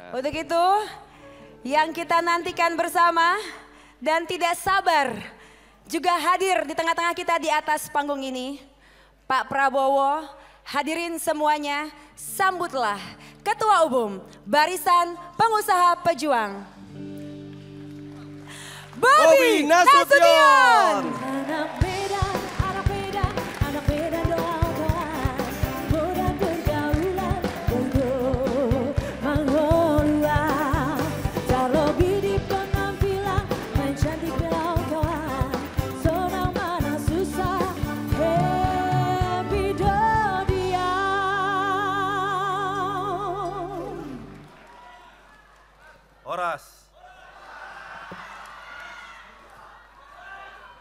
Nah. Untuk itu yang kita nantikan bersama dan tidak sabar juga hadir di tengah-tengah kita di atas panggung ini. Pak Prabowo, hadirin semuanya, sambutlah Ketua Umum Barisan Pengusaha Pejuang. Bobby, Bobby Nasution. Nasution.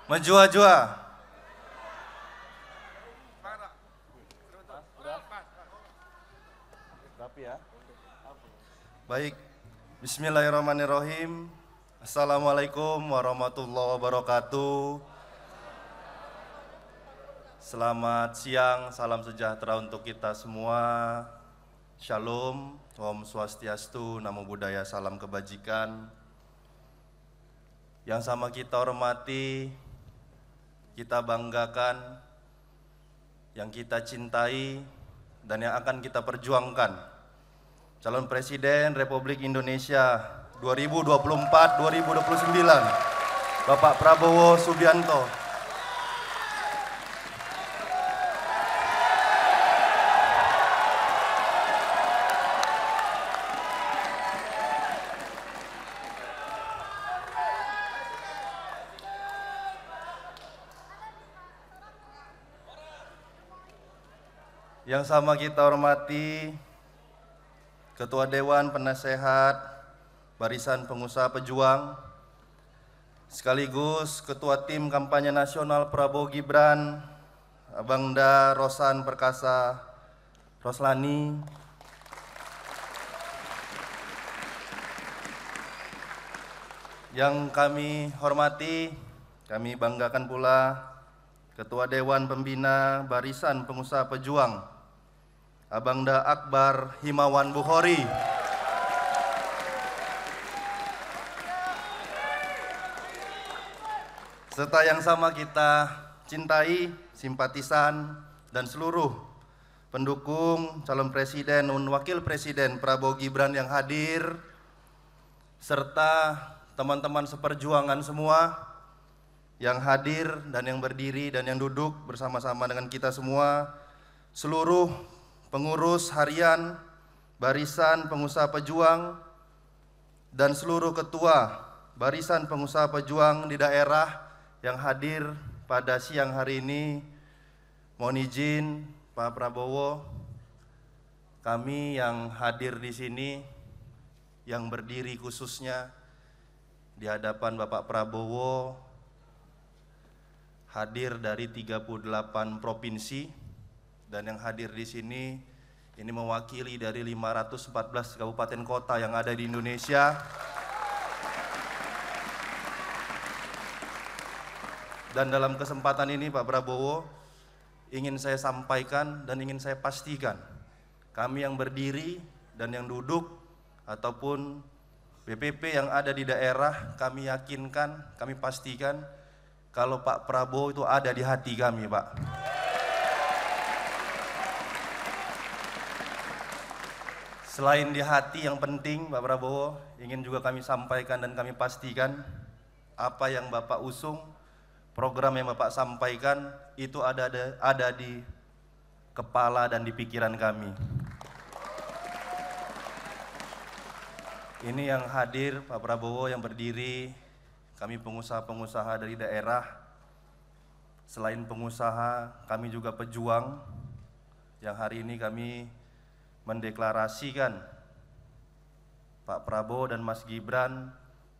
menjua-jua. Baik, Bismillahirrahmanirrahim. Assalamualaikum warahmatullahi wabarakatuh. Selamat siang, salam sejahtera untuk kita semua. Shalom, Om Swastiastu, Namo Buddhaya, salam kebajikan. Yang sama kita hormati kita banggakan, yang kita cintai, dan yang akan kita perjuangkan. Calon Presiden Republik Indonesia 2024-2029, Bapak Prabowo Subianto. Yang sama kita hormati Ketua Dewan Penasehat Barisan Pengusaha Pejuang, sekaligus Ketua Tim Kampanye Nasional Prabowo Gibran, Abang Rosan Perkasa Roslani, yang kami hormati, kami banggakan pula Ketua Dewan Pembina Barisan Pengusaha Pejuang, Abangda Akbar Himawan Bukhari. Serta yang sama kita cintai, simpatisan, dan seluruh pendukung calon presiden dan wakil presiden Prabowo Gibran yang hadir, serta teman-teman seperjuangan semua yang hadir dan yang berdiri dan yang duduk bersama-sama dengan kita semua, seluruh pengurus harian, barisan pengusaha pejuang, dan seluruh ketua barisan pengusaha pejuang di daerah yang hadir pada siang hari ini. Mohon izin Pak Prabowo, kami yang hadir di sini, yang berdiri khususnya di hadapan Bapak Prabowo, hadir dari 38 provinsi, dan yang hadir di sini ini mewakili dari 514 kabupaten kota yang ada di Indonesia. Dan dalam kesempatan ini Pak Prabowo ingin saya sampaikan dan ingin saya pastikan kami yang berdiri dan yang duduk ataupun BPP yang ada di daerah kami yakinkan, kami pastikan kalau Pak Prabowo itu ada di hati kami, Pak. Selain di hati yang penting, Pak Prabowo, ingin juga kami sampaikan dan kami pastikan apa yang Bapak usung, program yang Bapak sampaikan itu ada ada, ada di kepala dan di pikiran kami. Ini yang hadir Pak Prabowo yang berdiri, kami pengusaha-pengusaha dari daerah. Selain pengusaha, kami juga pejuang yang hari ini kami mendeklarasikan Pak Prabowo dan Mas Gibran.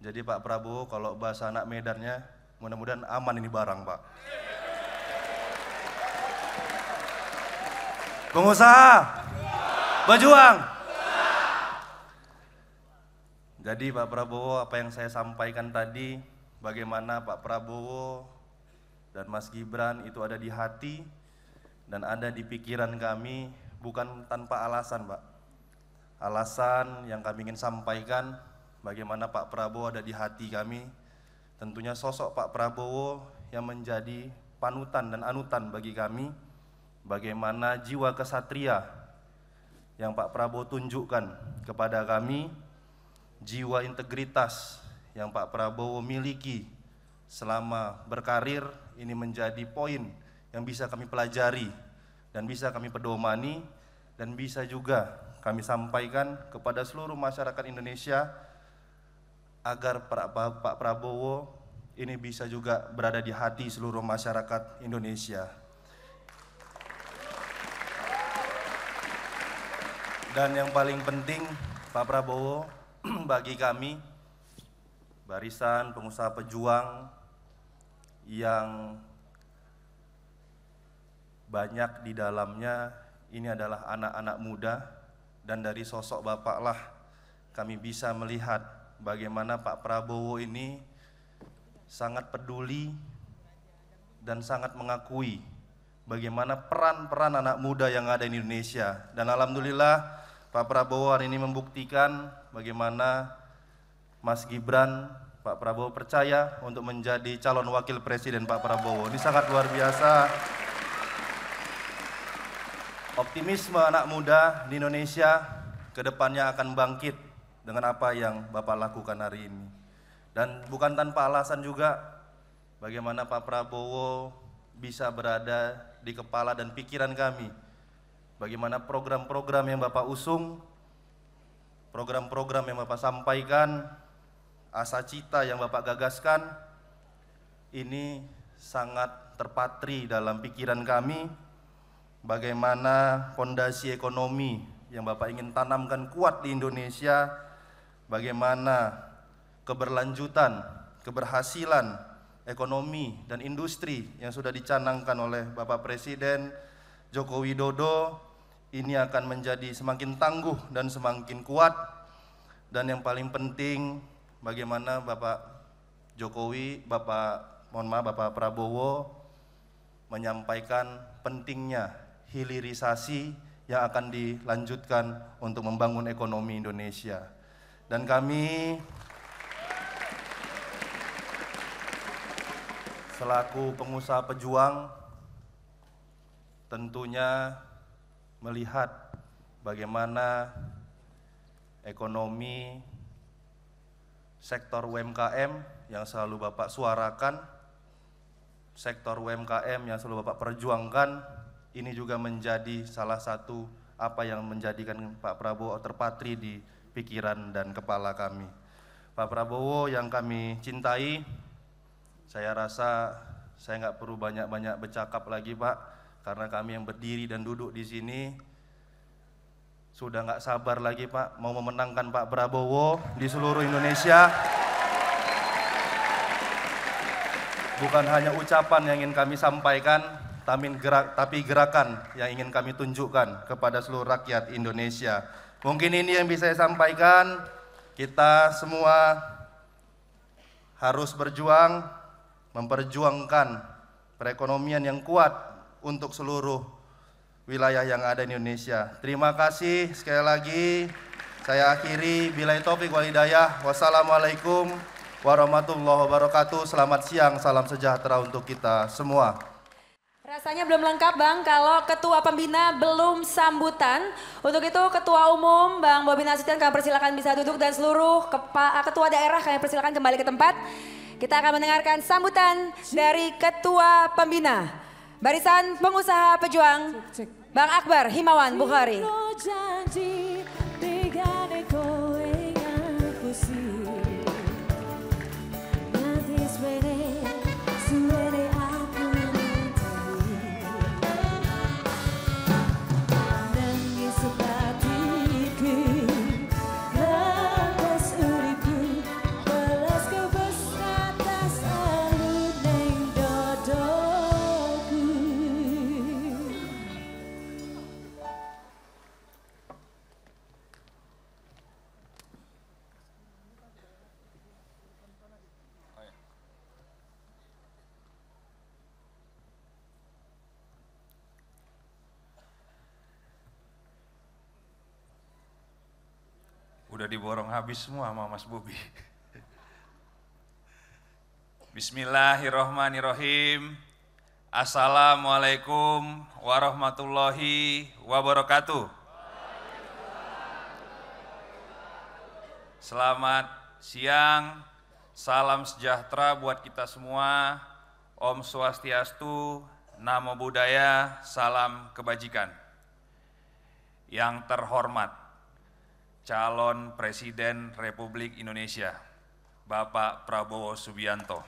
Jadi Pak Prabowo kalau bahasa anak medannya mudah-mudahan aman ini barang Pak. Pengusaha, berjuang. Jadi Pak Prabowo apa yang saya sampaikan tadi, bagaimana Pak Prabowo dan Mas Gibran itu ada di hati dan ada di pikiran kami bukan tanpa alasan, Pak. Alasan yang kami ingin sampaikan bagaimana Pak Prabowo ada di hati kami. Tentunya sosok Pak Prabowo yang menjadi panutan dan anutan bagi kami bagaimana jiwa kesatria yang Pak Prabowo tunjukkan kepada kami, jiwa integritas yang Pak Prabowo miliki selama berkarir ini menjadi poin yang bisa kami pelajari dan bisa kami pedomani dan bisa juga kami sampaikan kepada seluruh masyarakat Indonesia agar Pak Prabowo ini bisa juga berada di hati seluruh masyarakat Indonesia. Dan yang paling penting Pak Prabowo bagi kami barisan pengusaha pejuang yang banyak di dalamnya ini adalah anak-anak muda dan dari sosok bapaklah kami bisa melihat bagaimana Pak Prabowo ini sangat peduli dan sangat mengakui bagaimana peran-peran anak muda yang ada di Indonesia. Dan alhamdulillah Pak Prabowo hari ini membuktikan bagaimana Mas Gibran, Pak Prabowo percaya untuk menjadi calon wakil presiden Pak Prabowo. Ini sangat luar biasa. Optimisme anak muda di Indonesia kedepannya akan bangkit dengan apa yang Bapak lakukan hari ini. Dan bukan tanpa alasan juga bagaimana Pak Prabowo bisa berada di kepala dan pikiran kami. Bagaimana program-program yang Bapak usung, program-program yang Bapak sampaikan, asa cita yang Bapak gagaskan, ini sangat terpatri dalam pikiran kami, bagaimana fondasi ekonomi yang Bapak ingin tanamkan kuat di Indonesia, bagaimana keberlanjutan, keberhasilan ekonomi dan industri yang sudah dicanangkan oleh Bapak Presiden Joko Widodo ini akan menjadi semakin tangguh dan semakin kuat dan yang paling penting bagaimana Bapak Jokowi, Bapak mohon maaf Bapak Prabowo menyampaikan pentingnya hilirisasi yang akan dilanjutkan untuk membangun ekonomi Indonesia. Dan kami selaku pengusaha pejuang tentunya melihat bagaimana ekonomi sektor UMKM yang selalu Bapak suarakan, sektor UMKM yang selalu Bapak perjuangkan ini juga menjadi salah satu apa yang menjadikan Pak Prabowo terpatri di pikiran dan kepala kami. Pak Prabowo yang kami cintai, saya rasa saya nggak perlu banyak-banyak bercakap lagi Pak, karena kami yang berdiri dan duduk di sini sudah nggak sabar lagi Pak, mau memenangkan Pak Prabowo di seluruh Indonesia. Bukan hanya ucapan yang ingin kami sampaikan, gerak, tapi gerakan yang ingin kami tunjukkan kepada seluruh rakyat Indonesia. Mungkin ini yang bisa saya sampaikan, kita semua harus berjuang memperjuangkan perekonomian yang kuat untuk seluruh wilayah yang ada di Indonesia. Terima kasih sekali lagi. Saya akhiri bila topik walidayah. Wassalamualaikum warahmatullahi wabarakatuh. Selamat siang, salam sejahtera untuk kita semua. Rasanya belum lengkap Bang kalau ketua pembina belum sambutan. Untuk itu ketua umum Bang Bobi Nasution kami persilakan bisa duduk dan seluruh kepa, eh, ketua daerah kami persilakan kembali ke tempat. Kita akan mendengarkan sambutan dari ketua pembina. Barisan pengusaha pejuang Bang Akbar Himawan Bukhari. Janji, sudah diborong habis semua sama Mas Bobi. Bismillahirrohmanirrohim. Assalamualaikum warahmatullahi wabarakatuh. Selamat siang, salam sejahtera buat kita semua. Om Swastiastu, Namo Buddhaya, salam kebajikan. Yang terhormat, calon Presiden Republik Indonesia, Bapak Prabowo Subianto.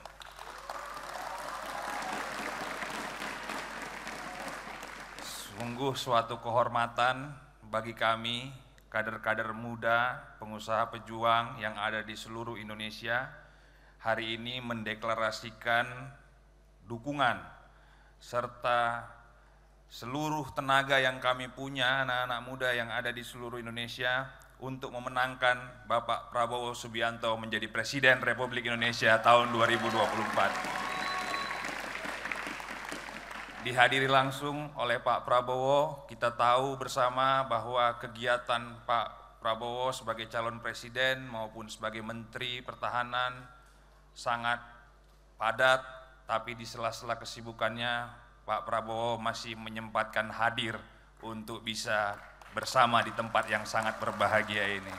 Sungguh suatu kehormatan bagi kami, kader-kader muda, pengusaha pejuang yang ada di seluruh Indonesia, hari ini mendeklarasikan dukungan serta seluruh tenaga yang kami punya, anak-anak muda yang ada di seluruh Indonesia, untuk memenangkan Bapak Prabowo Subianto menjadi Presiden Republik Indonesia tahun 2024. Dihadiri langsung oleh Pak Prabowo, kita tahu bersama bahwa kegiatan Pak Prabowo sebagai calon presiden maupun sebagai menteri pertahanan sangat padat, tapi di sela-sela kesibukannya Pak Prabowo masih menyempatkan hadir untuk bisa bersama di tempat yang sangat berbahagia ini.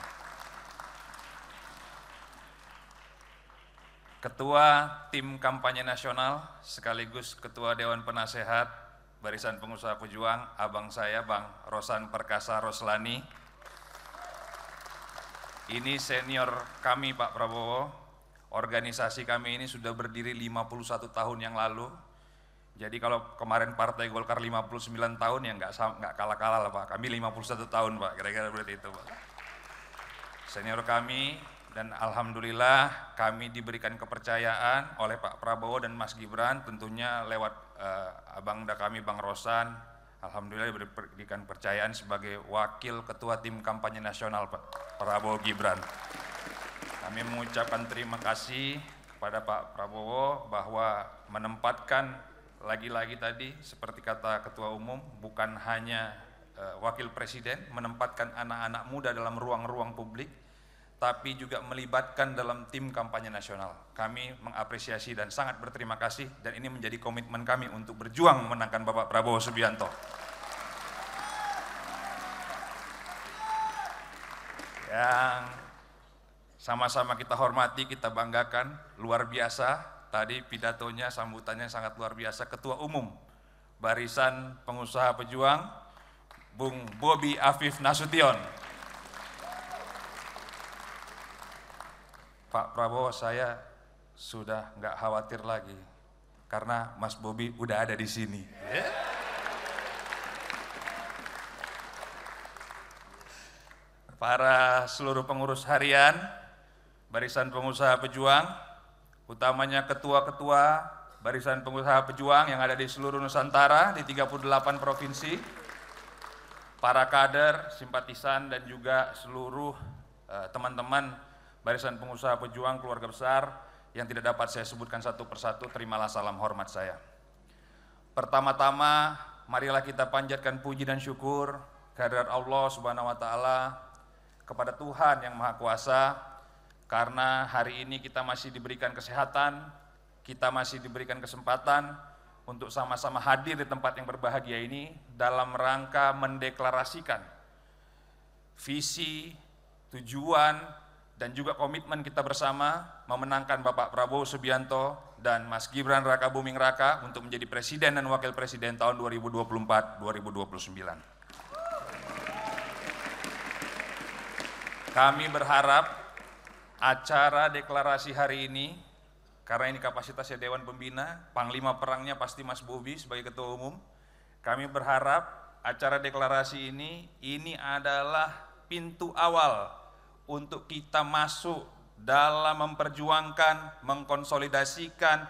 Ketua Tim Kampanye Nasional sekaligus Ketua Dewan Penasehat Barisan Pengusaha Pejuang, abang saya Bang Rosan Perkasa Roslani. Ini senior kami Pak Prabowo. Organisasi kami ini sudah berdiri 51 tahun yang lalu, jadi kalau kemarin Partai Golkar 59 tahun ya nggak nggak kalah-kalah lah Pak. Kami 51 tahun Pak, kira-kira berarti itu Pak. Senior kami dan alhamdulillah kami diberikan kepercayaan oleh Pak Prabowo dan Mas Gibran tentunya lewat uh, da kami Bang Rosan. Alhamdulillah diberikan kepercayaan sebagai wakil ketua tim kampanye nasional Pak Prabowo Gibran. Kami mengucapkan terima kasih kepada Pak Prabowo bahwa menempatkan lagi-lagi tadi seperti kata Ketua Umum bukan hanya eh, Wakil Presiden menempatkan anak-anak muda dalam ruang-ruang publik, tapi juga melibatkan dalam tim kampanye nasional. Kami mengapresiasi dan sangat berterima kasih dan ini menjadi komitmen kami untuk berjuang memenangkan Bapak Prabowo Subianto. Yang sama-sama kita hormati, kita banggakan, luar biasa Tadi pidatonya, sambutannya sangat luar biasa. Ketua Umum Barisan Pengusaha Pejuang, Bung Bobi Afif Nasution. Pak Prabowo, saya sudah nggak khawatir lagi karena Mas Bobi udah ada di sini. Para seluruh pengurus harian, barisan pengusaha pejuang, utamanya ketua-ketua barisan pengusaha pejuang yang ada di seluruh Nusantara di 38 provinsi, para kader, simpatisan dan juga seluruh eh, teman-teman uh, barisan pengusaha pejuang keluarga besar yang tidak dapat saya sebutkan satu persatu, terimalah salam hormat saya. Pertama-tama, marilah kita panjatkan puji dan syukur kehadirat Allah Subhanahu wa taala kepada Tuhan yang Maha Kuasa karena hari ini kita masih diberikan kesehatan, kita masih diberikan kesempatan untuk sama-sama hadir di tempat yang berbahagia ini dalam rangka mendeklarasikan visi, tujuan, dan juga komitmen kita bersama memenangkan Bapak Prabowo Subianto dan Mas Gibran Raka Buming Raka untuk menjadi Presiden dan Wakil Presiden tahun 2024-2029. Kami berharap acara deklarasi hari ini, karena ini kapasitasnya Dewan Pembina, Panglima Perangnya pasti Mas Bobi sebagai Ketua Umum, kami berharap acara deklarasi ini, ini adalah pintu awal untuk kita masuk dalam memperjuangkan, mengkonsolidasikan,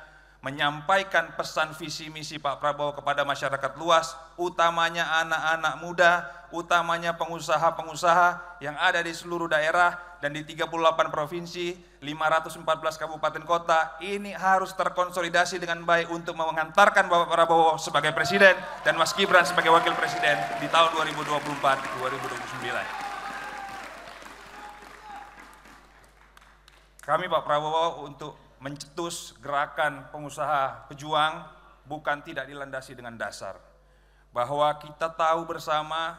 menyampaikan pesan visi misi Pak Prabowo kepada masyarakat luas, utamanya anak-anak muda, utamanya pengusaha-pengusaha yang ada di seluruh daerah dan di 38 provinsi, 514 kabupaten kota, ini harus terkonsolidasi dengan baik untuk mengantarkan Bapak Prabowo sebagai presiden dan Mas Gibran sebagai wakil presiden di tahun 2024-2029. Kami Pak Prabowo untuk mencetus gerakan pengusaha pejuang bukan tidak dilandasi dengan dasar. Bahwa kita tahu bersama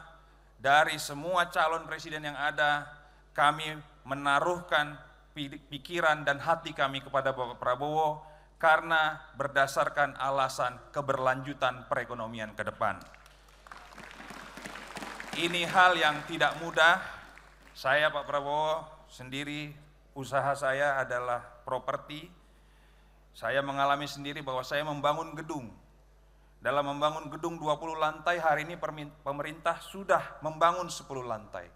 dari semua calon presiden yang ada, kami menaruhkan pikiran dan hati kami kepada Bapak Prabowo karena berdasarkan alasan keberlanjutan perekonomian ke depan. Ini hal yang tidak mudah. Saya Pak Prabowo sendiri usaha saya adalah properti, saya mengalami sendiri bahwa saya membangun gedung. Dalam membangun gedung 20 lantai, hari ini pemerintah sudah membangun 10 lantai.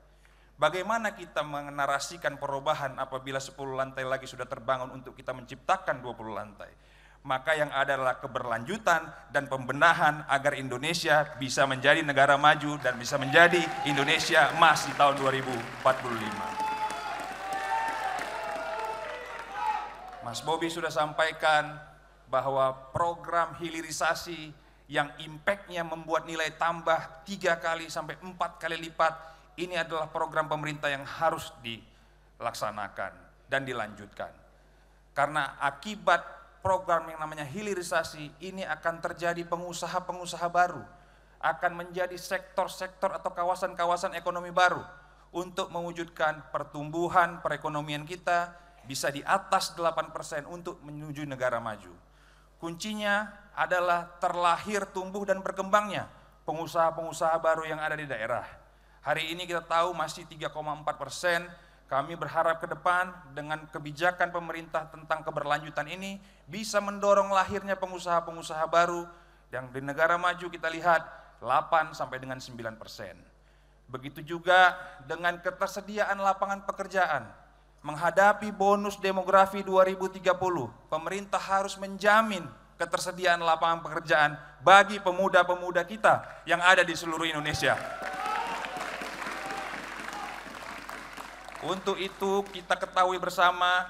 Bagaimana kita menarasikan perubahan apabila 10 lantai lagi sudah terbangun untuk kita menciptakan 20 lantai? Maka yang ada adalah keberlanjutan dan pembenahan agar Indonesia bisa menjadi negara maju dan bisa menjadi Indonesia emas di tahun 2045. Mas Bobi sudah sampaikan bahwa program hilirisasi yang impactnya membuat nilai tambah tiga kali sampai empat kali lipat, ini adalah program pemerintah yang harus dilaksanakan dan dilanjutkan. Karena akibat program yang namanya hilirisasi ini akan terjadi pengusaha-pengusaha baru, akan menjadi sektor-sektor atau kawasan-kawasan ekonomi baru untuk mewujudkan pertumbuhan perekonomian kita, bisa di atas 8% untuk menuju negara maju. Kuncinya adalah terlahir, tumbuh, dan berkembangnya pengusaha-pengusaha baru yang ada di daerah. Hari ini kita tahu masih 3,4 persen, kami berharap ke depan dengan kebijakan pemerintah tentang keberlanjutan ini bisa mendorong lahirnya pengusaha-pengusaha baru yang di negara maju kita lihat 8 sampai dengan 9 persen. Begitu juga dengan ketersediaan lapangan pekerjaan menghadapi bonus demografi 2030, pemerintah harus menjamin ketersediaan lapangan pekerjaan bagi pemuda-pemuda kita yang ada di seluruh Indonesia. Untuk itu kita ketahui bersama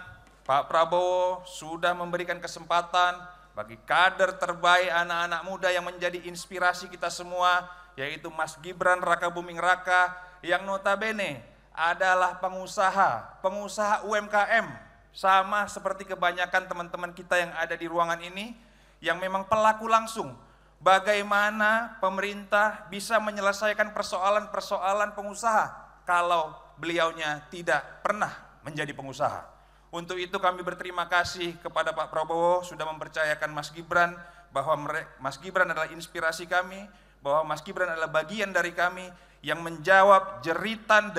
Pak Prabowo sudah memberikan kesempatan bagi kader terbaik anak-anak muda yang menjadi inspirasi kita semua yaitu Mas Gibran Raka Buming Raka yang notabene adalah pengusaha, pengusaha UMKM, sama seperti kebanyakan teman-teman kita yang ada di ruangan ini, yang memang pelaku langsung. Bagaimana pemerintah bisa menyelesaikan persoalan-persoalan pengusaha kalau beliaunya tidak pernah menjadi pengusaha. Untuk itu kami berterima kasih kepada Pak Prabowo sudah mempercayakan Mas Gibran bahwa Mas Gibran adalah inspirasi kami, bahwa Mas Gibran adalah bagian dari kami yang menjawab jeritan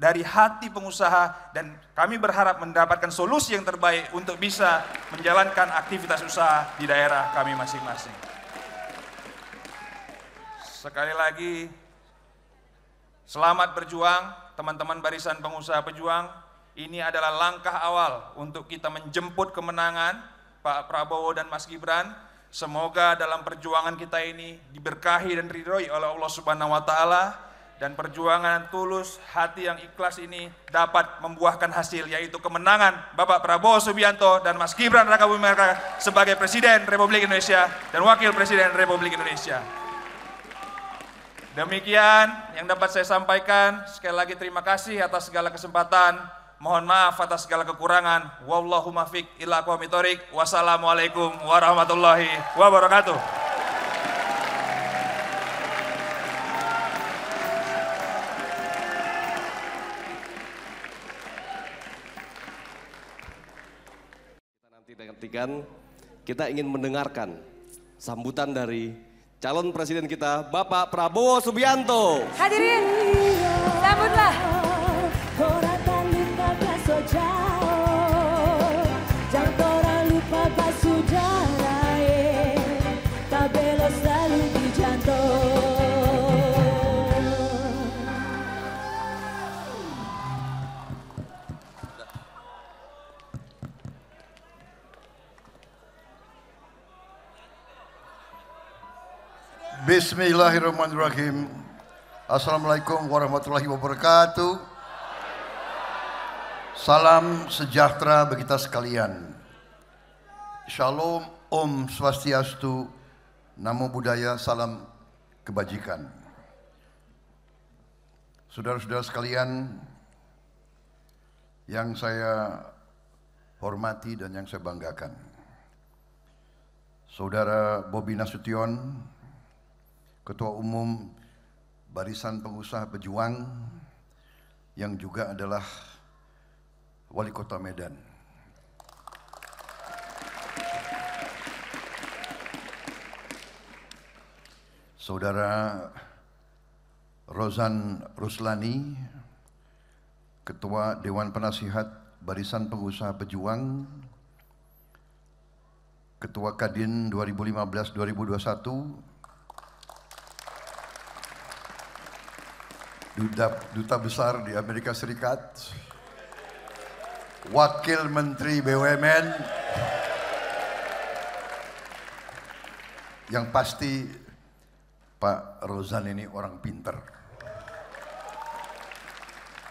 dari hati pengusaha dan kami berharap mendapatkan solusi yang terbaik untuk bisa menjalankan aktivitas usaha di daerah kami masing-masing. Sekali lagi, selamat berjuang teman-teman barisan pengusaha pejuang. Ini adalah langkah awal untuk kita menjemput kemenangan Pak Prabowo dan Mas Gibran. Semoga dalam perjuangan kita ini diberkahi dan diridhoi oleh Allah Subhanahu wa taala dan perjuangan tulus hati yang ikhlas ini dapat membuahkan hasil yaitu kemenangan Bapak Prabowo Subianto dan Mas Gibran Raka sebagai Presiden Republik Indonesia dan Wakil Presiden Republik Indonesia. Demikian yang dapat saya sampaikan. Sekali lagi terima kasih atas segala kesempatan. Mohon maaf atas segala kekurangan. Wallahu mafik ila Wassalamualaikum warahmatullahi wabarakatuh. dibuktikan kita ingin mendengarkan sambutan dari calon presiden kita Bapak Prabowo Subianto. Hadirin. Bismillahirrahmanirrahim. Assalamualaikum warahmatullahi wabarakatuh. Salam sejahtera bagi kita sekalian. Shalom, Om Swastiastu, Namo Buddhaya, Salam Kebajikan. Saudara-saudara sekalian, yang saya hormati dan yang saya banggakan. Saudara Bobi Nasution, Ketua Umum Barisan Pengusaha Pejuang yang juga adalah Wali Kota Medan. Saudara Rozan Ruslani, Ketua Dewan Penasihat Barisan Pengusaha Pejuang, Ketua Kadin 2015-2021, duta, duta besar di Amerika Serikat, Wakil Menteri BUMN, yang pasti Pak Rozan ini orang pinter.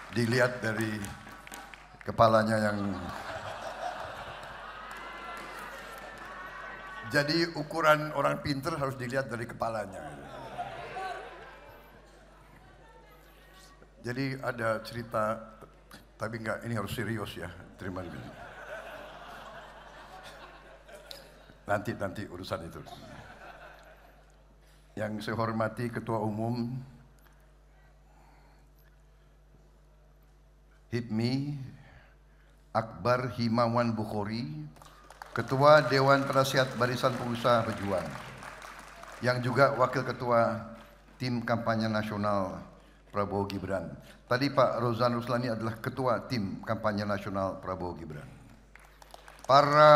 Dilihat dari kepalanya yang Jadi ukuran orang pinter harus dilihat dari kepalanya. Jadi ada cerita, tapi enggak, ini harus serius ya. Terima kasih. Nanti, nanti urusan itu. Yang saya hormati Ketua Umum Hipmi Akbar Himawan Bukhari, Ketua Dewan Penasihat Barisan Pengusaha Pejuang, yang juga Wakil Ketua Tim Kampanye Nasional Prabowo Gibran. Tadi Pak Rozan Ruslani adalah ketua tim kampanye nasional Prabowo Gibran. Para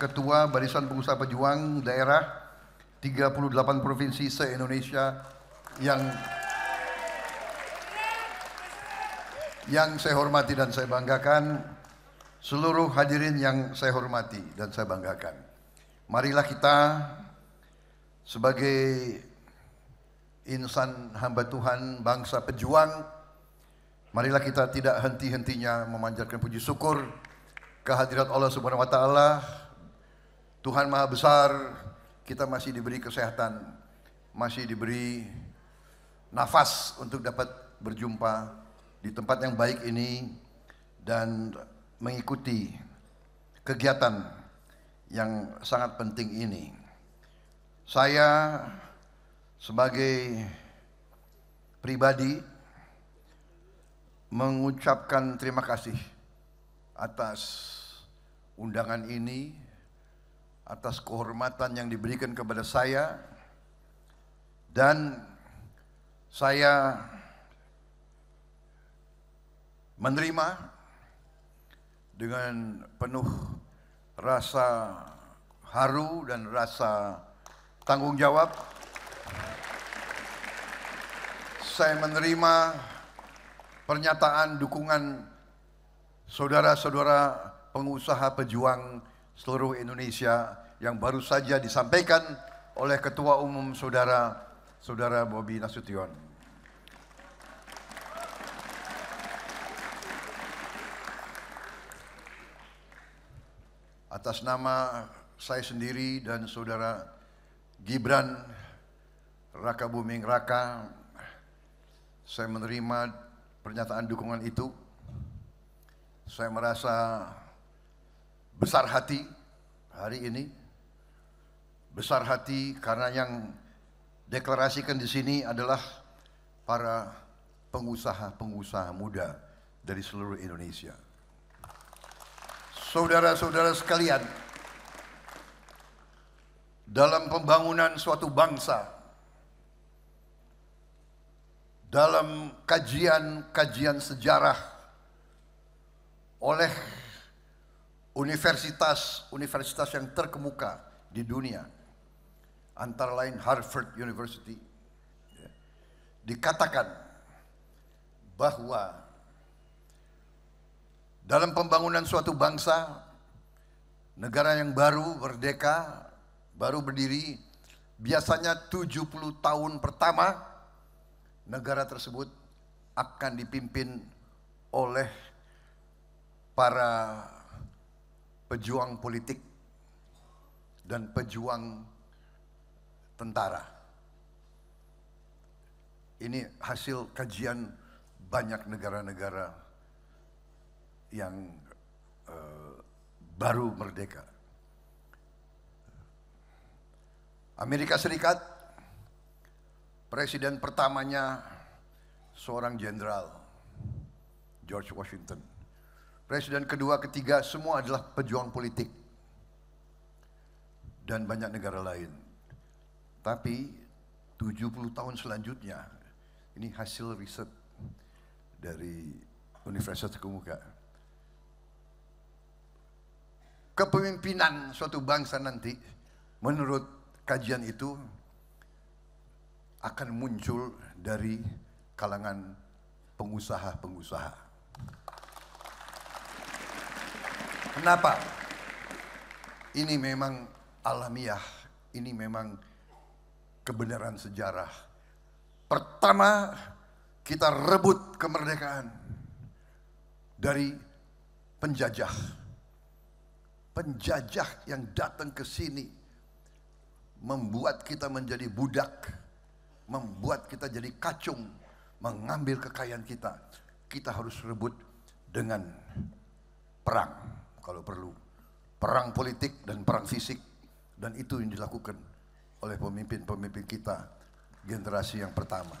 ketua Barisan Pengusaha Pejuang daerah 38 provinsi se-Indonesia yang yang saya hormati dan saya banggakan, seluruh hadirin yang saya hormati dan saya banggakan. Marilah kita sebagai insan hamba Tuhan, bangsa pejuang. Marilah kita tidak henti-hentinya memanjatkan puji syukur kehadirat Allah Subhanahu wa taala. Tuhan Maha Besar, kita masih diberi kesehatan, masih diberi nafas untuk dapat berjumpa di tempat yang baik ini dan mengikuti kegiatan yang sangat penting ini. Saya sebagai pribadi mengucapkan terima kasih atas undangan ini, atas kehormatan yang diberikan kepada saya, dan saya menerima dengan penuh rasa haru dan rasa tanggung jawab saya menerima pernyataan dukungan saudara-saudara pengusaha pejuang seluruh Indonesia yang baru saja disampaikan oleh Ketua Umum Saudara Saudara Bobi Nasution. Atas nama saya sendiri dan Saudara Gibran Raka Buming Raka saya menerima pernyataan dukungan itu. Saya merasa besar hati hari ini. Besar hati karena yang deklarasikan di sini adalah para pengusaha-pengusaha muda dari seluruh Indonesia. Saudara-saudara sekalian, dalam pembangunan suatu bangsa dalam kajian-kajian sejarah oleh universitas-universitas yang terkemuka di dunia, antara lain Harvard University, ya, dikatakan bahwa dalam pembangunan suatu bangsa, negara yang baru merdeka, baru berdiri, biasanya 70 tahun pertama negara tersebut akan dipimpin oleh para pejuang politik dan pejuang tentara. Ini hasil kajian banyak negara-negara yang uh, baru merdeka. Amerika Serikat Presiden pertamanya seorang jenderal, George Washington. Presiden kedua, ketiga, semua adalah pejuang politik. Dan banyak negara lain. Tapi 70 tahun selanjutnya, ini hasil riset dari Universitas Kemuka. Kepemimpinan suatu bangsa nanti, menurut kajian itu, akan muncul dari kalangan pengusaha-pengusaha. Kenapa? Ini memang alamiah, ini memang kebenaran sejarah. Pertama, kita rebut kemerdekaan dari penjajah. Penjajah yang datang ke sini membuat kita menjadi budak membuat kita jadi kacung, mengambil kekayaan kita. Kita harus rebut dengan perang kalau perlu. Perang politik dan perang fisik dan itu yang dilakukan oleh pemimpin-pemimpin kita generasi yang pertama.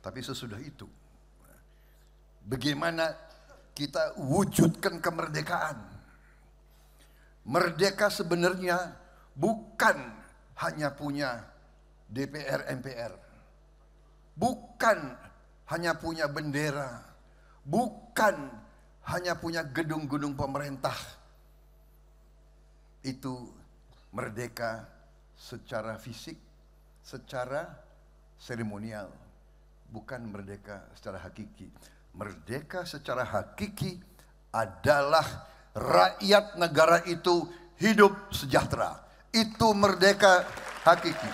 Tapi sesudah itu, bagaimana kita wujudkan kemerdekaan? Merdeka sebenarnya bukan hanya punya DPR MPR. Bukan hanya punya bendera. Bukan hanya punya gedung-gedung pemerintah. Itu merdeka secara fisik, secara seremonial. Bukan merdeka secara hakiki. Merdeka secara hakiki adalah rakyat negara itu hidup sejahtera itu merdeka hakiki.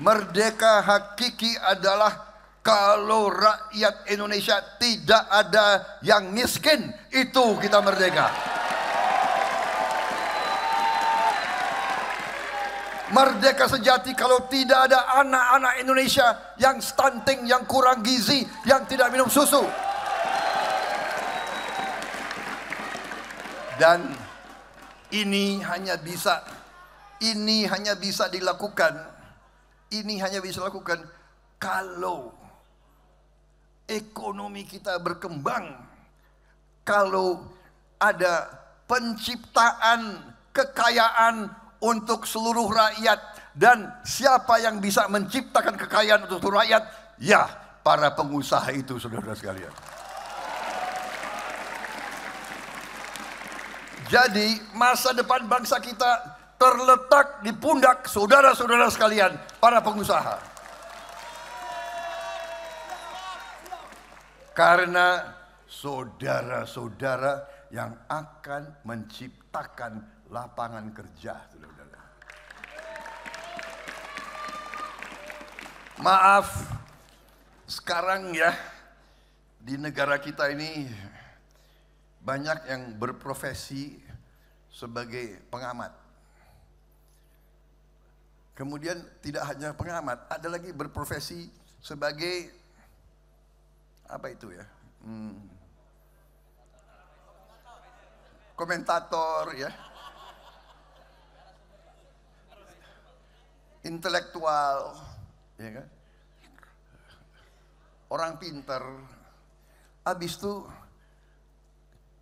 Merdeka hakiki adalah kalau rakyat Indonesia tidak ada yang miskin, itu kita merdeka. Merdeka sejati kalau tidak ada anak-anak Indonesia yang stunting, yang kurang gizi, yang tidak minum susu. Dan ini hanya bisa ini hanya bisa dilakukan ini hanya bisa dilakukan kalau ekonomi kita berkembang kalau ada penciptaan kekayaan untuk seluruh rakyat dan siapa yang bisa menciptakan kekayaan untuk seluruh rakyat ya para pengusaha itu saudara-saudara sekalian Jadi masa depan bangsa kita terletak di pundak saudara-saudara sekalian, para pengusaha. Karena saudara-saudara yang akan menciptakan lapangan kerja. Maaf, sekarang ya di negara kita ini banyak yang berprofesi sebagai pengamat. Kemudian tidak hanya pengamat, ada lagi berprofesi sebagai apa itu ya? Hmm, komentator ya. Intelektual, ya kan? Orang pinter. Habis itu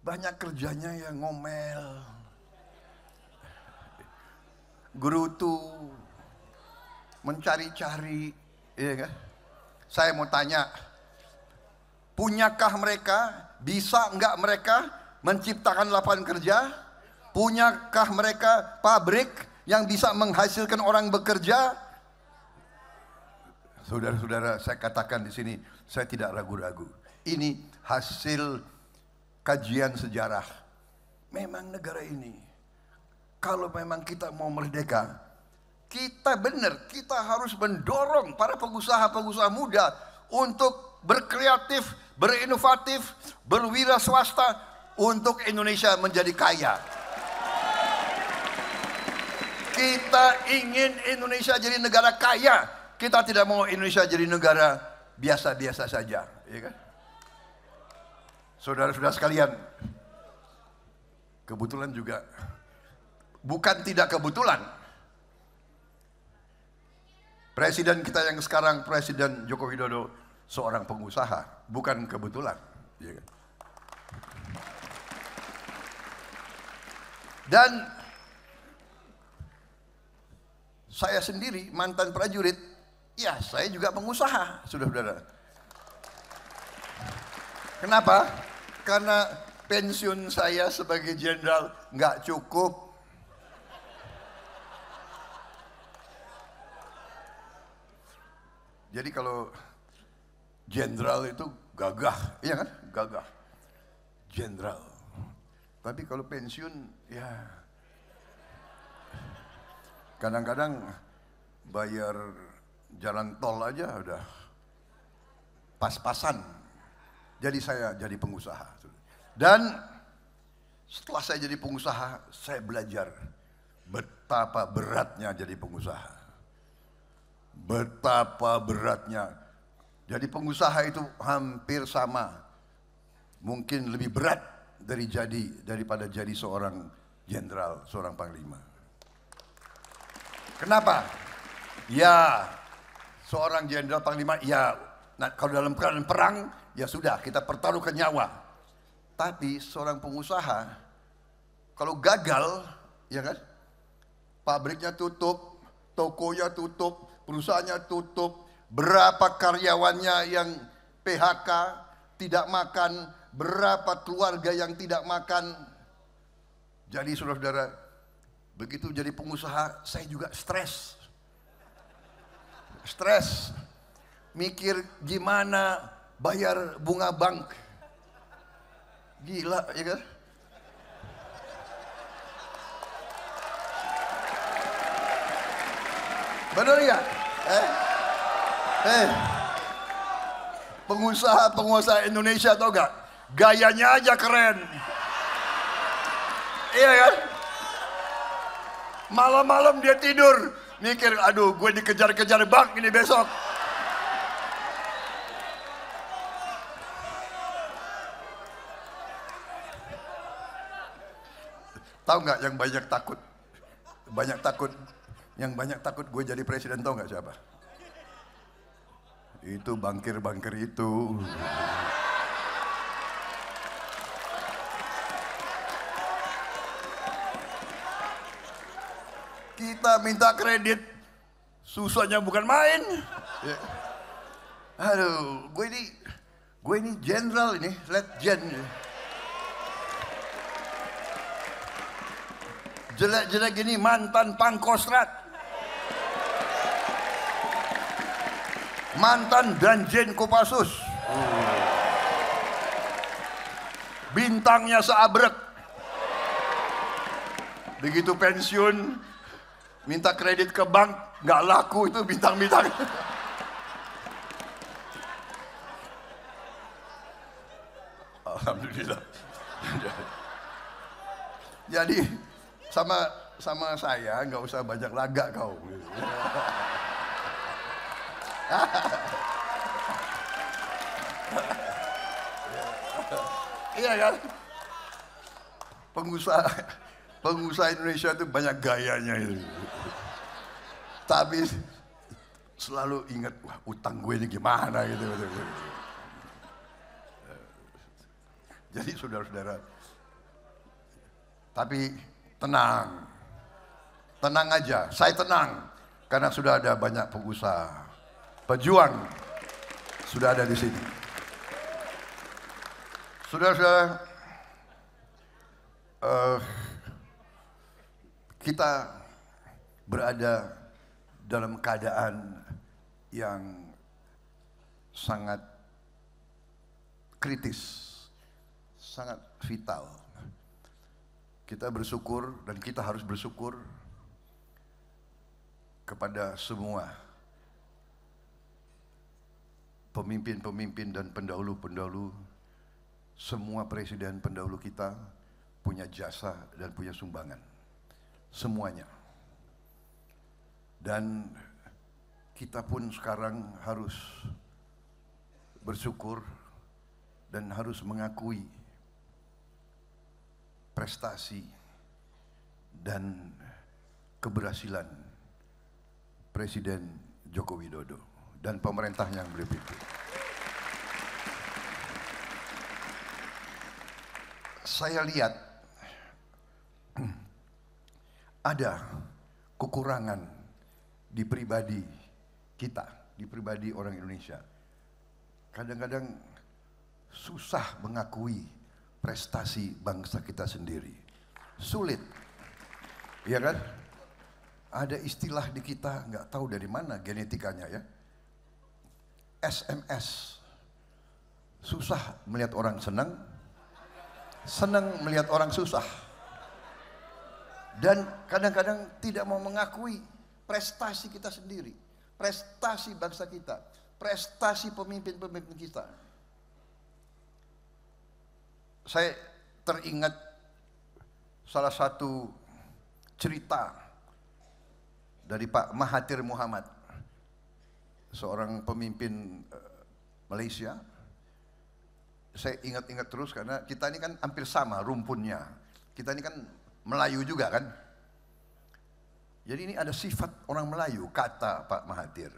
banyak kerjanya yang ngomel, Guru gerutu, mencari-cari, iya kan? Saya mau tanya, punyakah mereka, bisa enggak mereka menciptakan lapangan kerja? Punyakah mereka pabrik yang bisa menghasilkan orang bekerja? Saudara-saudara, saya katakan di sini, saya tidak ragu-ragu. Ini hasil kajian sejarah. Memang negara ini, kalau memang kita mau merdeka, kita benar, kita harus mendorong para pengusaha-pengusaha muda untuk berkreatif, berinovatif, berwira swasta untuk Indonesia menjadi kaya. Kita ingin Indonesia jadi negara kaya. Kita tidak mau Indonesia jadi negara biasa-biasa saja, ya kan? Saudara-saudara sekalian, kebetulan juga bukan tidak kebetulan. Presiden kita yang sekarang Presiden Joko Widodo seorang pengusaha, bukan kebetulan. Iya kan? Dan saya sendiri mantan prajurit, ya saya juga pengusaha, saudara-saudara. Kenapa? karena pensiun saya sebagai jenderal nggak cukup. Jadi kalau jenderal itu gagah, iya kan? Gagah. Jenderal. Tapi kalau pensiun ya kadang-kadang bayar jalan tol aja udah pas-pasan jadi saya jadi pengusaha. Dan setelah saya jadi pengusaha, saya belajar betapa beratnya jadi pengusaha. Betapa beratnya. Jadi pengusaha itu hampir sama. Mungkin lebih berat dari jadi daripada jadi seorang jenderal, seorang panglima. Kenapa? Ya, seorang jenderal panglima ya nah, kalau dalam keadaan perang ya sudah kita pertaruhkan nyawa. Tapi seorang pengusaha kalau gagal, ya kan? Pabriknya tutup, tokonya tutup, perusahaannya tutup, berapa karyawannya yang PHK, tidak makan, berapa keluarga yang tidak makan. Jadi saudara-saudara, begitu jadi pengusaha, saya juga stres. Stres. Mikir gimana bayar bunga bank. Gila, ya kan? Benar ya? Eh? Eh? Pengusaha-pengusaha Indonesia tau gak? Gayanya aja keren. Iya kan? Malam-malam dia tidur, mikir, aduh gue dikejar-kejar bank ini besok. Tahu nggak yang banyak takut? Banyak takut. Yang banyak takut gue jadi presiden tahu nggak siapa? Itu bangkir-bangkir itu. Kita minta kredit, susahnya bukan main. Ya. Aduh, gue ini, gue ini jenderal ini, legend. Ini. jelek-jelek gini mantan pangkostrat mantan danjen Kopassus bintangnya seabrek begitu pensiun minta kredit ke bank nggak laku itu bintang-bintang Alhamdulillah jadi sama sama saya nggak usah banyak laga kau. iya kan? Pengusaha pengusaha Indonesia itu banyak gayanya itu. Tapi selalu ingat wah utang gue ini gimana gitu. gitu, gitu. Jadi saudara-saudara, tapi tenang. Tenang aja, saya tenang. Karena sudah ada banyak pengusaha. Pejuang sudah ada di sini. Sudah sudah eh, uh, kita berada dalam keadaan yang sangat kritis, sangat vital. Kita bersyukur dan kita harus bersyukur kepada semua pemimpin-pemimpin dan pendahulu-pendahulu semua presiden pendahulu kita punya jasa dan punya sumbangan semuanya dan kita pun sekarang harus bersyukur dan harus mengakui prestasi dan keberhasilan Presiden Joko Widodo dan pemerintah yang beliau pimpin. Saya lihat ada kekurangan di pribadi kita, di pribadi orang Indonesia. Kadang-kadang susah mengakui prestasi bangsa kita sendiri. Sulit. Iya kan? Ada istilah di kita, nggak tahu dari mana genetikanya ya. SMS. Susah melihat orang senang, senang melihat orang susah. Dan kadang-kadang tidak mau mengakui prestasi kita sendiri, prestasi bangsa kita, prestasi pemimpin-pemimpin kita saya teringat salah satu cerita dari Pak Mahathir Muhammad, seorang pemimpin eh, Malaysia. Saya ingat-ingat terus karena kita ini kan hampir sama rumpunnya. Kita ini kan Melayu juga kan. Jadi ini ada sifat orang Melayu, kata Pak Mahathir.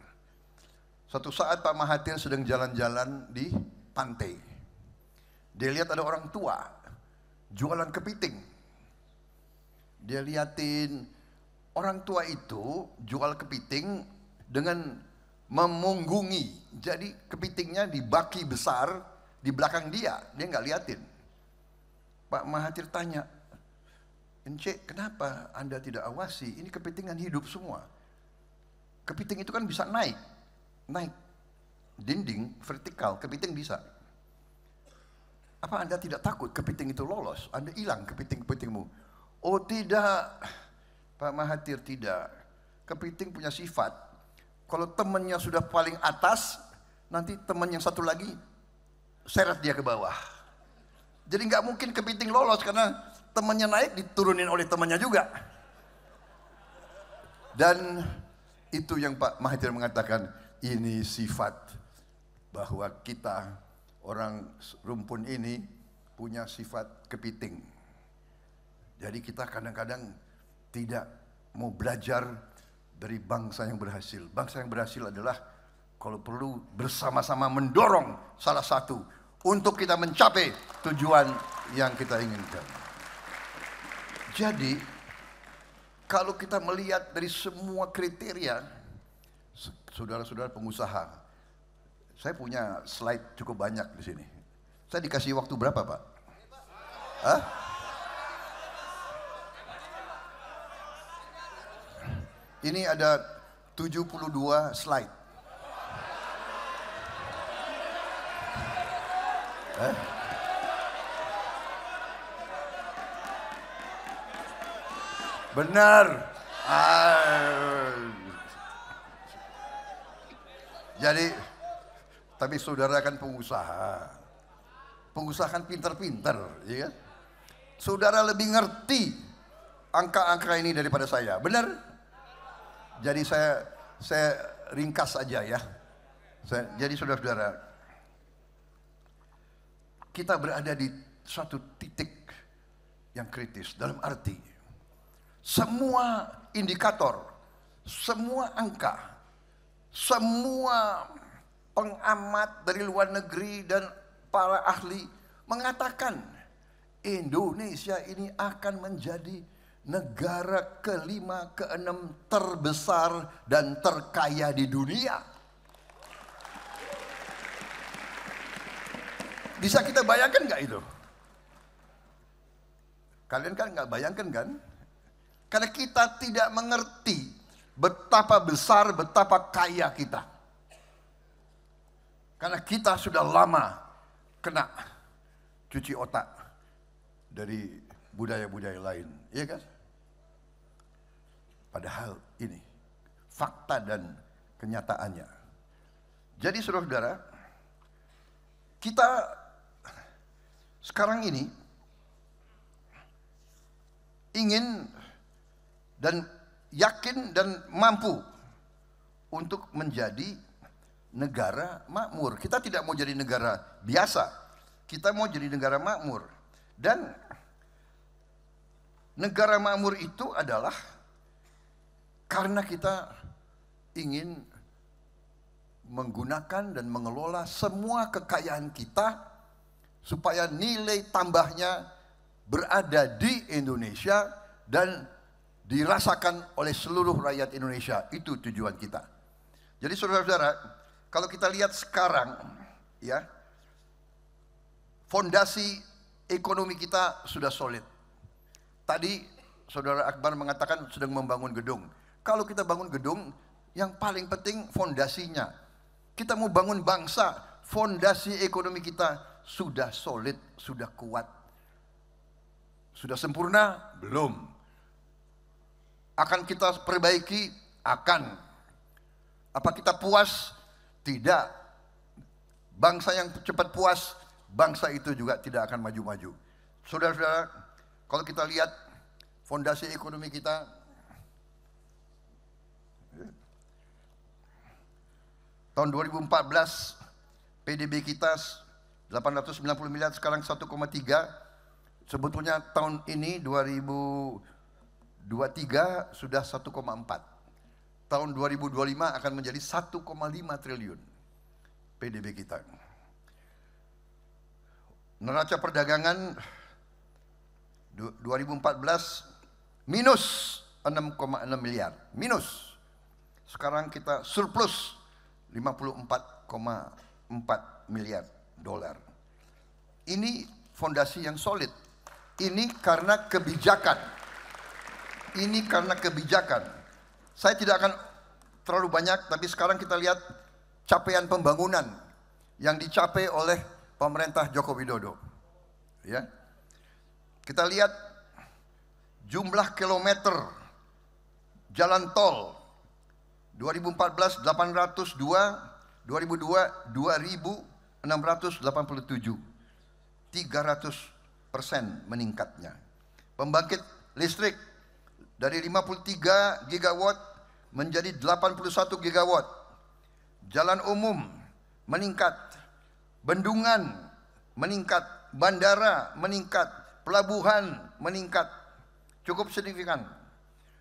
Satu saat Pak Mahathir sedang jalan-jalan di pantai dia lihat ada orang tua jualan kepiting. Dia liatin orang tua itu jual kepiting dengan memunggungi. Jadi kepitingnya dibaki besar di belakang dia. Dia nggak liatin. Pak Mahathir tanya, Encik kenapa Anda tidak awasi? Ini kepitingan hidup semua. Kepiting itu kan bisa naik. Naik. Dinding, vertikal, kepiting bisa. Apa Anda tidak takut kepiting itu lolos? Anda hilang kepiting-kepitingmu. Oh tidak, Pak Mahathir tidak. Kepiting punya sifat. Kalau temannya sudah paling atas, nanti teman yang satu lagi seret dia ke bawah. Jadi nggak mungkin kepiting lolos karena temannya naik diturunin oleh temannya juga. Dan itu yang Pak Mahathir mengatakan, ini sifat bahwa kita orang rumpun ini punya sifat kepiting. Jadi kita kadang-kadang tidak mau belajar dari bangsa yang berhasil. Bangsa yang berhasil adalah kalau perlu bersama-sama mendorong salah satu untuk kita mencapai tujuan yang kita inginkan. Jadi kalau kita melihat dari semua kriteria saudara-saudara pengusaha saya punya slide cukup banyak di sini. Saya dikasih waktu berapa, Pak? Hah? Ini ada 72 slide. Hah? Benar. Ah. Jadi tapi saudara kan pengusaha. Pengusaha kan pinter-pinter, ya kan? Saudara lebih ngerti angka-angka ini daripada saya, benar? Jadi saya saya ringkas aja ya. Saya, jadi saudara-saudara, kita berada di satu titik yang kritis dalam arti semua indikator, semua angka, semua pengamat dari luar negeri dan para ahli mengatakan Indonesia ini akan menjadi negara kelima keenam terbesar dan terkaya di dunia. Bisa kita bayangkan nggak itu? Kalian kan nggak bayangkan kan? Karena kita tidak mengerti betapa besar, betapa kaya kita. Karena kita sudah lama kena cuci otak dari budaya-budaya lain. Iya kan? Padahal ini fakta dan kenyataannya. Jadi saudara-saudara, kita sekarang ini ingin dan yakin dan mampu untuk menjadi negara makmur. Kita tidak mau jadi negara biasa. Kita mau jadi negara makmur. Dan negara makmur itu adalah karena kita ingin menggunakan dan mengelola semua kekayaan kita supaya nilai tambahnya berada di Indonesia dan dirasakan oleh seluruh rakyat Indonesia. Itu tujuan kita. Jadi saudara-saudara, kalau kita lihat sekarang, ya, fondasi ekonomi kita sudah solid. Tadi Saudara Akbar mengatakan sedang membangun gedung. Kalau kita bangun gedung, yang paling penting fondasinya. Kita mau bangun bangsa, fondasi ekonomi kita sudah solid, sudah kuat. Sudah sempurna? Belum. Akan kita perbaiki? Akan. Apa kita puas tidak. Bangsa yang cepat puas, bangsa itu juga tidak akan maju-maju. Saudara-saudara, kalau kita lihat fondasi ekonomi kita, tahun 2014 PDB kita 890 miliar sekarang 1,3 sebetulnya tahun ini 2023 sudah 1,4 tahun 2025 akan menjadi 1,5 triliun PDB kita. Neraca perdagangan 2014 minus 6,6 miliar, minus. Sekarang kita surplus 54,4 miliar dolar. Ini fondasi yang solid. Ini karena kebijakan. Ini karena kebijakan saya tidak akan terlalu banyak, tapi sekarang kita lihat capaian pembangunan yang dicapai oleh pemerintah Joko Widodo. Ya. Kita lihat jumlah kilometer jalan tol 2014 802, 2002 2687. 300 persen meningkatnya. Pembangkit listrik dari 53 gigawatt menjadi 81 gigawatt. Jalan umum meningkat, bendungan meningkat, bandara meningkat, pelabuhan meningkat. Cukup signifikan.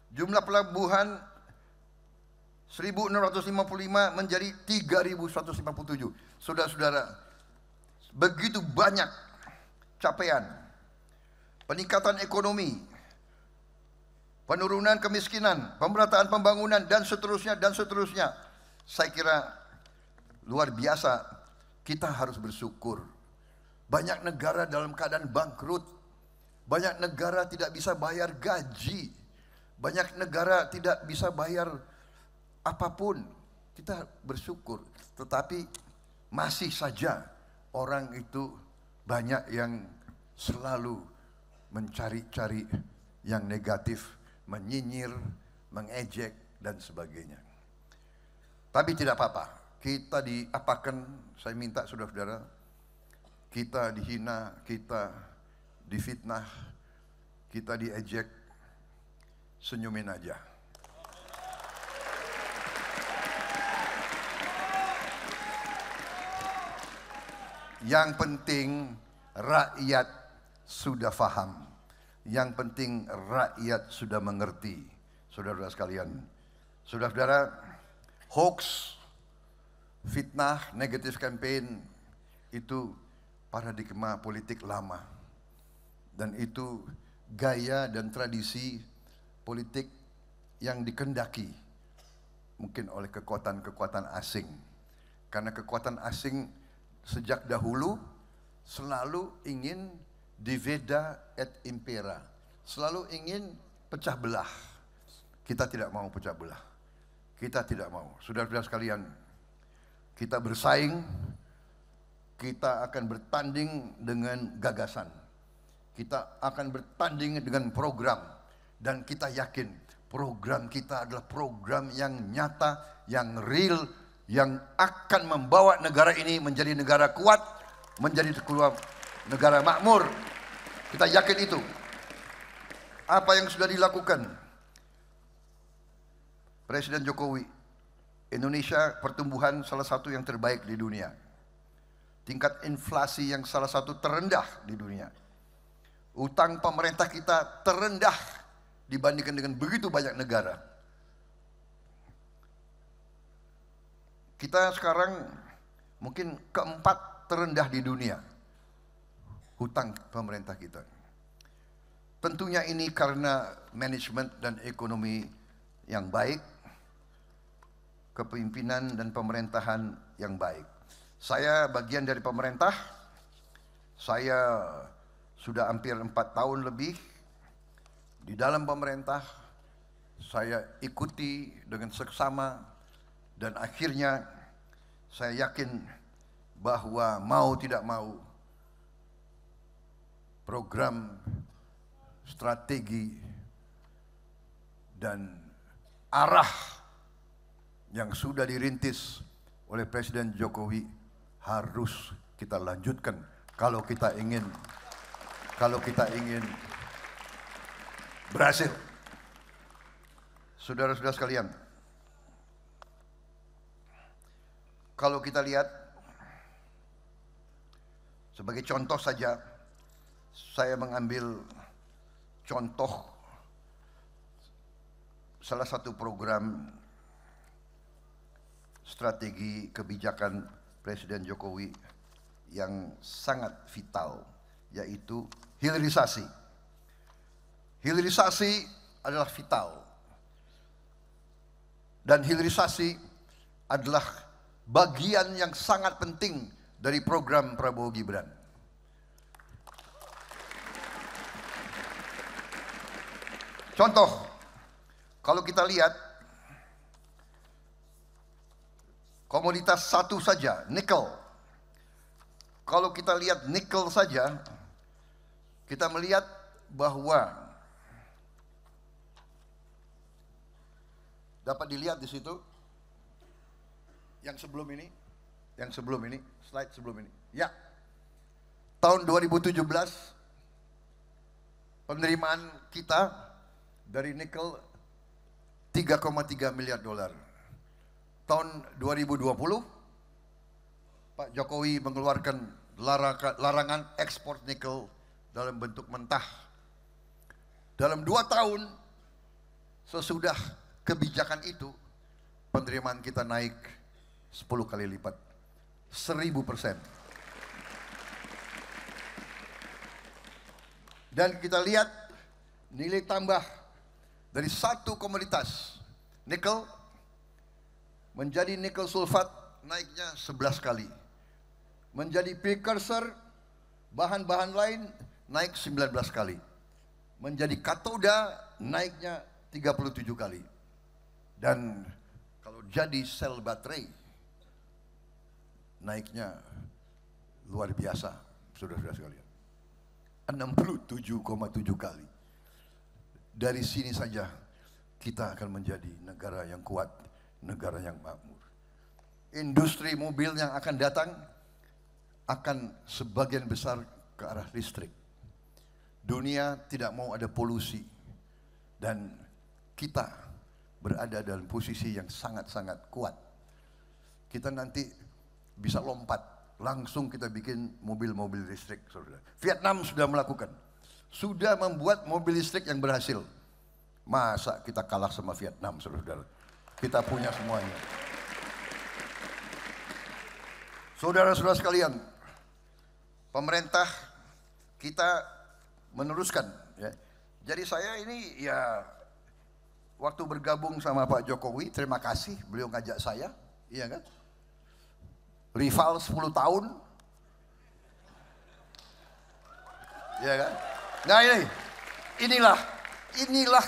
Jumlah pelabuhan 1655 menjadi 3157. Saudara-saudara, begitu banyak capaian peningkatan ekonomi penurunan kemiskinan, pemerataan pembangunan dan seterusnya dan seterusnya. Saya kira luar biasa. Kita harus bersyukur. Banyak negara dalam keadaan bangkrut. Banyak negara tidak bisa bayar gaji. Banyak negara tidak bisa bayar apapun. Kita bersyukur, tetapi masih saja orang itu banyak yang selalu mencari-cari yang negatif menyinyir, mengejek, dan sebagainya. Tapi tidak apa-apa, kita diapakan, saya minta saudara-saudara, kita dihina, kita difitnah, kita diejek, senyumin aja. Yang penting rakyat sudah faham yang penting rakyat sudah mengerti. Saudara-saudara sekalian. Saudara-saudara, hoax, fitnah, negatif campaign itu paradigma politik lama. Dan itu gaya dan tradisi politik yang dikendaki mungkin oleh kekuatan-kekuatan asing. Karena kekuatan asing sejak dahulu selalu ingin diveda et impera. Selalu ingin pecah belah. Kita tidak mau pecah belah. Kita tidak mau. Sudah saudara sekalian, kita bersaing, kita akan bertanding dengan gagasan. Kita akan bertanding dengan program dan kita yakin program kita adalah program yang nyata, yang real, yang akan membawa negara ini menjadi negara kuat, menjadi keluar negara makmur. Kita yakin itu. Apa yang sudah dilakukan? Presiden Jokowi, Indonesia pertumbuhan salah satu yang terbaik di dunia. Tingkat inflasi yang salah satu terendah di dunia. Utang pemerintah kita terendah dibandingkan dengan begitu banyak negara. Kita sekarang mungkin keempat terendah di dunia hutang pemerintah kita. Tentunya ini karena manajemen dan ekonomi yang baik, kepemimpinan dan pemerintahan yang baik. Saya bagian dari pemerintah, saya sudah hampir empat tahun lebih di dalam pemerintah, saya ikuti dengan seksama dan akhirnya saya yakin bahwa mau tidak mau program strategi dan arah yang sudah dirintis oleh Presiden Jokowi harus kita lanjutkan kalau kita ingin kalau kita ingin berhasil. Saudara-saudara sekalian, kalau kita lihat sebagai contoh saja saya mengambil contoh salah satu program strategi kebijakan Presiden Jokowi yang sangat vital yaitu hilirisasi. Hilirisasi adalah vital. Dan hilirisasi adalah bagian yang sangat penting dari program Prabowo Gibran. Contoh, kalau kita lihat komoditas satu saja, nikel. Kalau kita lihat nikel saja, kita melihat bahwa dapat dilihat di situ yang sebelum ini, yang sebelum ini, slide sebelum ini. Ya. Tahun 2017 penerimaan kita dari nikel 3,3 miliar dolar. Tahun 2020 Pak Jokowi mengeluarkan larangan ekspor nikel dalam bentuk mentah. Dalam dua tahun sesudah kebijakan itu penerimaan kita naik 10 kali lipat. 1000 persen. Dan kita lihat nilai tambah dari satu komoditas nikel menjadi nikel sulfat naiknya 11 kali. Menjadi precursor bahan-bahan lain naik 19 kali. Menjadi katoda naiknya 37 kali. Dan kalau jadi sel baterai naiknya luar biasa, sudah-sudah sekalian. 67,7 kali. Dari sini saja kita akan menjadi negara yang kuat, negara yang makmur. Industri mobil yang akan datang akan sebagian besar ke arah listrik. Dunia tidak mau ada polusi dan kita berada dalam posisi yang sangat-sangat kuat. Kita nanti bisa lompat, langsung kita bikin mobil-mobil listrik, Vietnam sudah melakukan sudah membuat mobil listrik yang berhasil. Masa kita kalah sama Vietnam, saudara-saudara? Kita punya semuanya. Saudara-saudara sekalian, pemerintah kita meneruskan. Ya. Jadi saya ini ya waktu bergabung sama Pak Jokowi, terima kasih beliau ngajak saya, iya kan? Rival 10 tahun, iya kan? Nah ini, inilah, inilah,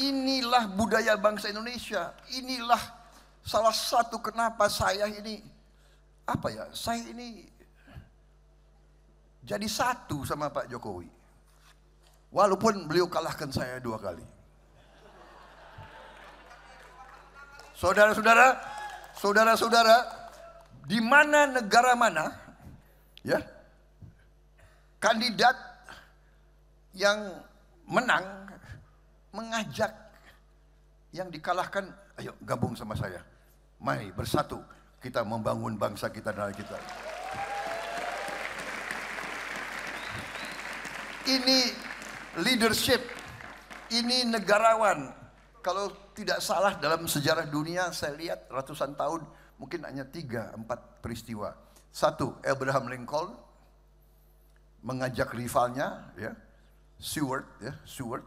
inilah budaya bangsa Indonesia. Inilah salah satu kenapa saya ini, apa ya, saya ini jadi satu sama Pak Jokowi. Walaupun beliau kalahkan saya dua kali. Saudara-saudara, saudara-saudara, di mana negara mana, ya, kandidat yang menang mengajak yang dikalahkan, ayo gabung sama saya. Mari bersatu kita membangun bangsa kita dan kita. Ini leadership, ini negarawan. Kalau tidak salah dalam sejarah dunia saya lihat ratusan tahun mungkin hanya tiga empat peristiwa. Satu Abraham Lincoln mengajak rivalnya ya Seward, ya, Seward,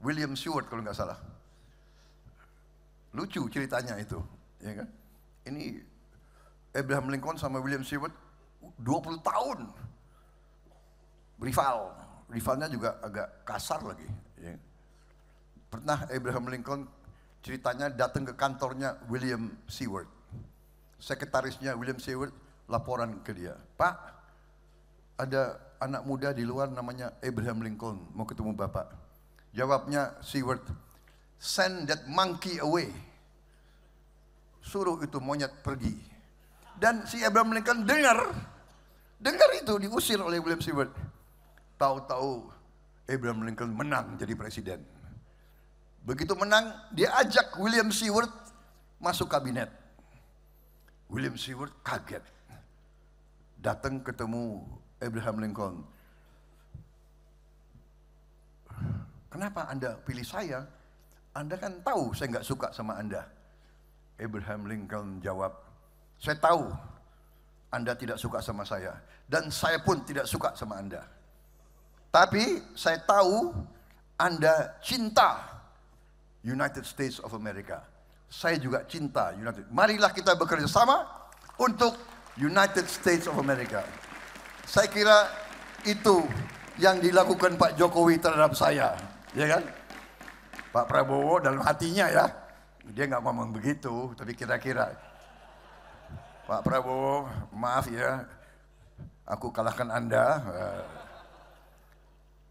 William Seward kalau nggak salah. Lucu ceritanya itu, ya kan? Ini Abraham Lincoln sama William Seward 20 tahun rival, rivalnya juga agak kasar lagi. Ya. Pernah Abraham Lincoln ceritanya datang ke kantornya William Seward, sekretarisnya William Seward laporan ke dia, Pak, ada anak muda di luar namanya Abraham Lincoln mau ketemu bapak. Jawabnya Seward, send that monkey away. Suruh itu monyet pergi. Dan si Abraham Lincoln dengar, dengar itu diusir oleh William Seward. Tahu-tahu Abraham Lincoln menang jadi presiden. Begitu menang, dia ajak William Seward masuk kabinet. William Seward kaget. Datang ketemu Abraham Lincoln. Kenapa Anda pilih saya? Anda kan tahu saya nggak suka sama Anda. Abraham Lincoln jawab, saya tahu Anda tidak suka sama saya. Dan saya pun tidak suka sama Anda. Tapi saya tahu Anda cinta United States of America. Saya juga cinta United. Marilah kita bekerja sama untuk United States of America. Saya kira itu yang dilakukan Pak Jokowi terhadap saya, ya kan? Pak Prabowo dalam hatinya ya, dia nggak ngomong begitu, tapi kira-kira Pak Prabowo, maaf ya, aku kalahkan Anda. Eh.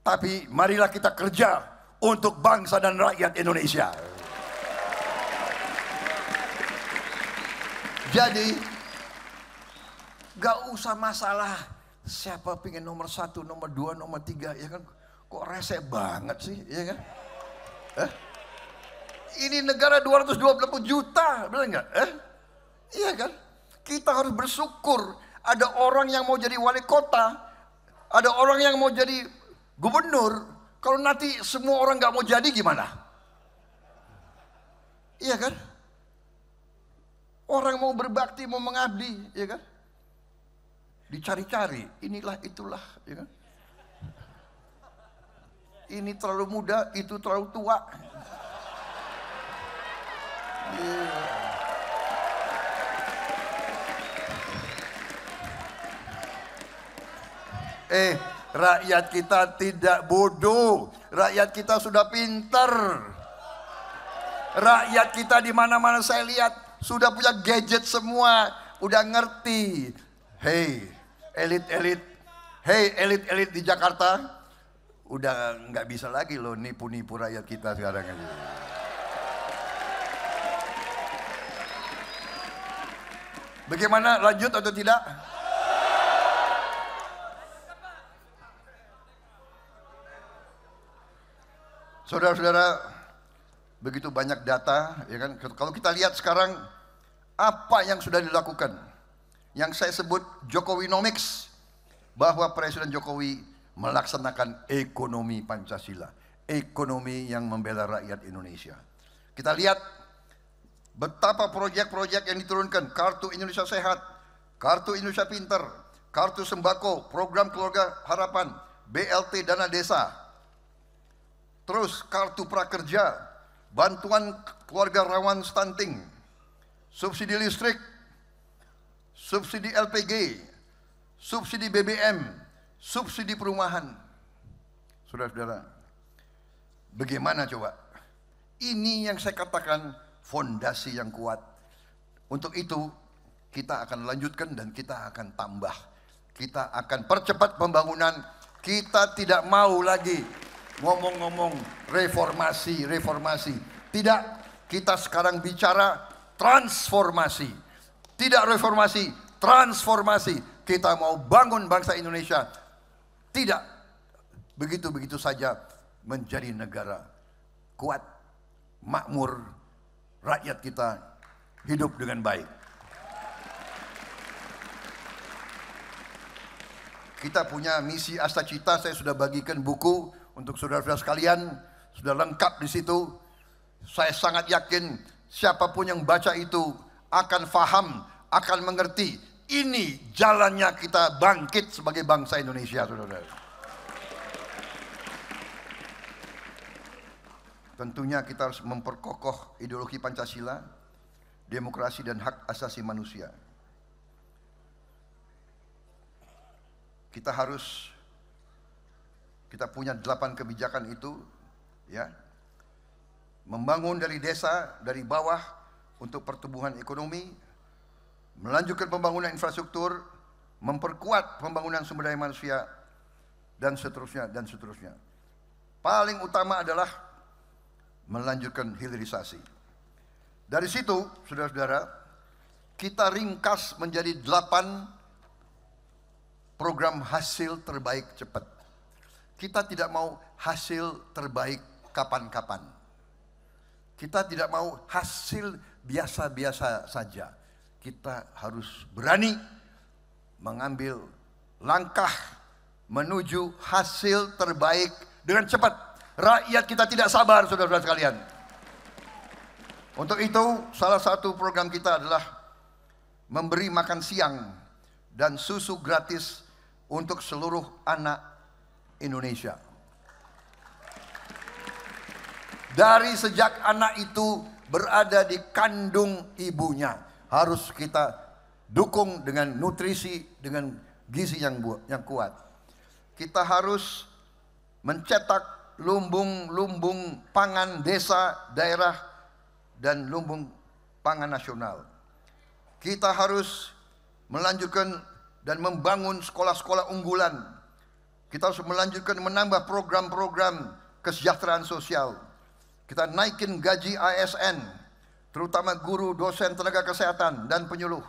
Tapi marilah kita kerja untuk bangsa dan rakyat Indonesia. Jadi, gak usah masalah Siapa pingin nomor satu, nomor dua, nomor tiga, ya kan? Kok rese banget sih, ya kan? Eh? Ini negara 220 juta, benar enggak Eh? Iya kan? Kita harus bersyukur ada orang yang mau jadi wali kota, ada orang yang mau jadi gubernur. Kalau nanti semua orang nggak mau jadi gimana? Iya kan? Orang mau berbakti, mau mengabdi, ya kan? Dicari-cari, inilah itulah. Ya kan? Ini terlalu muda, itu terlalu tua. Yeah. Eh, rakyat kita tidak bodoh. Rakyat kita sudah pinter. Rakyat kita di mana-mana saya lihat sudah punya gadget semua, udah ngerti. Hei, elit-elit, hey elit-elit di Jakarta, udah nggak bisa lagi loh nipu-nipu rakyat kita sekarang ini. Bagaimana lanjut atau tidak? Saudara-saudara, begitu banyak data, ya kan? Kalau kita lihat sekarang apa yang sudah dilakukan, yang saya sebut Jokowi Nomix, bahwa Presiden Jokowi melaksanakan ekonomi Pancasila, ekonomi yang membela rakyat Indonesia. Kita lihat betapa proyek-proyek yang diturunkan, Kartu Indonesia Sehat, Kartu Indonesia Pinter, Kartu Sembako, Program Keluarga Harapan, BLT Dana Desa, terus Kartu Prakerja, Bantuan Keluarga Rawan Stunting, Subsidi Listrik, subsidi LPG, subsidi BBM, subsidi perumahan. Saudara-saudara, bagaimana coba? Ini yang saya katakan fondasi yang kuat. Untuk itu kita akan lanjutkan dan kita akan tambah. Kita akan percepat pembangunan. Kita tidak mau lagi ngomong-ngomong reformasi, reformasi. Tidak, kita sekarang bicara transformasi tidak reformasi, transformasi. Kita mau bangun bangsa Indonesia. Tidak begitu-begitu saja menjadi negara kuat, makmur, rakyat kita hidup dengan baik. Kita punya misi asa cita, saya sudah bagikan buku untuk saudara-saudara sekalian, sudah lengkap di situ. Saya sangat yakin siapapun yang baca itu akan faham, akan mengerti. Ini jalannya kita bangkit sebagai bangsa Indonesia, saudara Tentunya kita harus memperkokoh ideologi Pancasila, demokrasi dan hak asasi manusia. Kita harus kita punya delapan kebijakan itu ya. Membangun dari desa, dari bawah untuk pertumbuhan ekonomi, melanjutkan pembangunan infrastruktur, memperkuat pembangunan sumber daya manusia, dan seterusnya, dan seterusnya. Paling utama adalah melanjutkan hilirisasi. Dari situ, saudara-saudara, kita ringkas menjadi delapan program hasil terbaik cepat. Kita tidak mau hasil terbaik kapan-kapan kita tidak mau hasil biasa-biasa saja. Kita harus berani mengambil langkah menuju hasil terbaik dengan cepat. Rakyat kita tidak sabar, saudara-saudara sekalian. Untuk itu, salah satu program kita adalah memberi makan siang dan susu gratis untuk seluruh anak Indonesia. Dari sejak anak itu berada di kandung ibunya. Harus kita dukung dengan nutrisi, dengan gizi yang, yang kuat. Kita harus mencetak lumbung-lumbung pangan desa, daerah, dan lumbung pangan nasional. Kita harus melanjutkan dan membangun sekolah-sekolah unggulan. Kita harus melanjutkan menambah program-program kesejahteraan sosial. Kita naikin gaji ASN, terutama guru, dosen, tenaga kesehatan, dan penyuluh,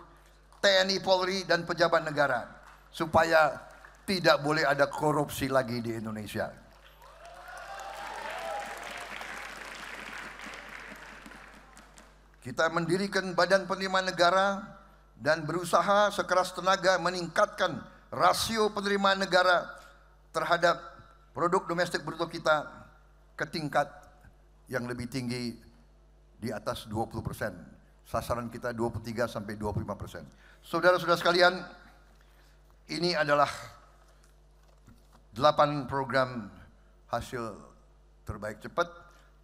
TNI, Polri, dan pejabat negara. Supaya tidak boleh ada korupsi lagi di Indonesia. Kita mendirikan badan penerimaan negara dan berusaha sekeras tenaga meningkatkan rasio penerimaan negara terhadap produk domestik bruto kita ke tingkat yang lebih tinggi di atas 20 persen. Sasaran kita 23 sampai 25 persen. Saudara-saudara sekalian, ini adalah 8 program hasil terbaik cepat,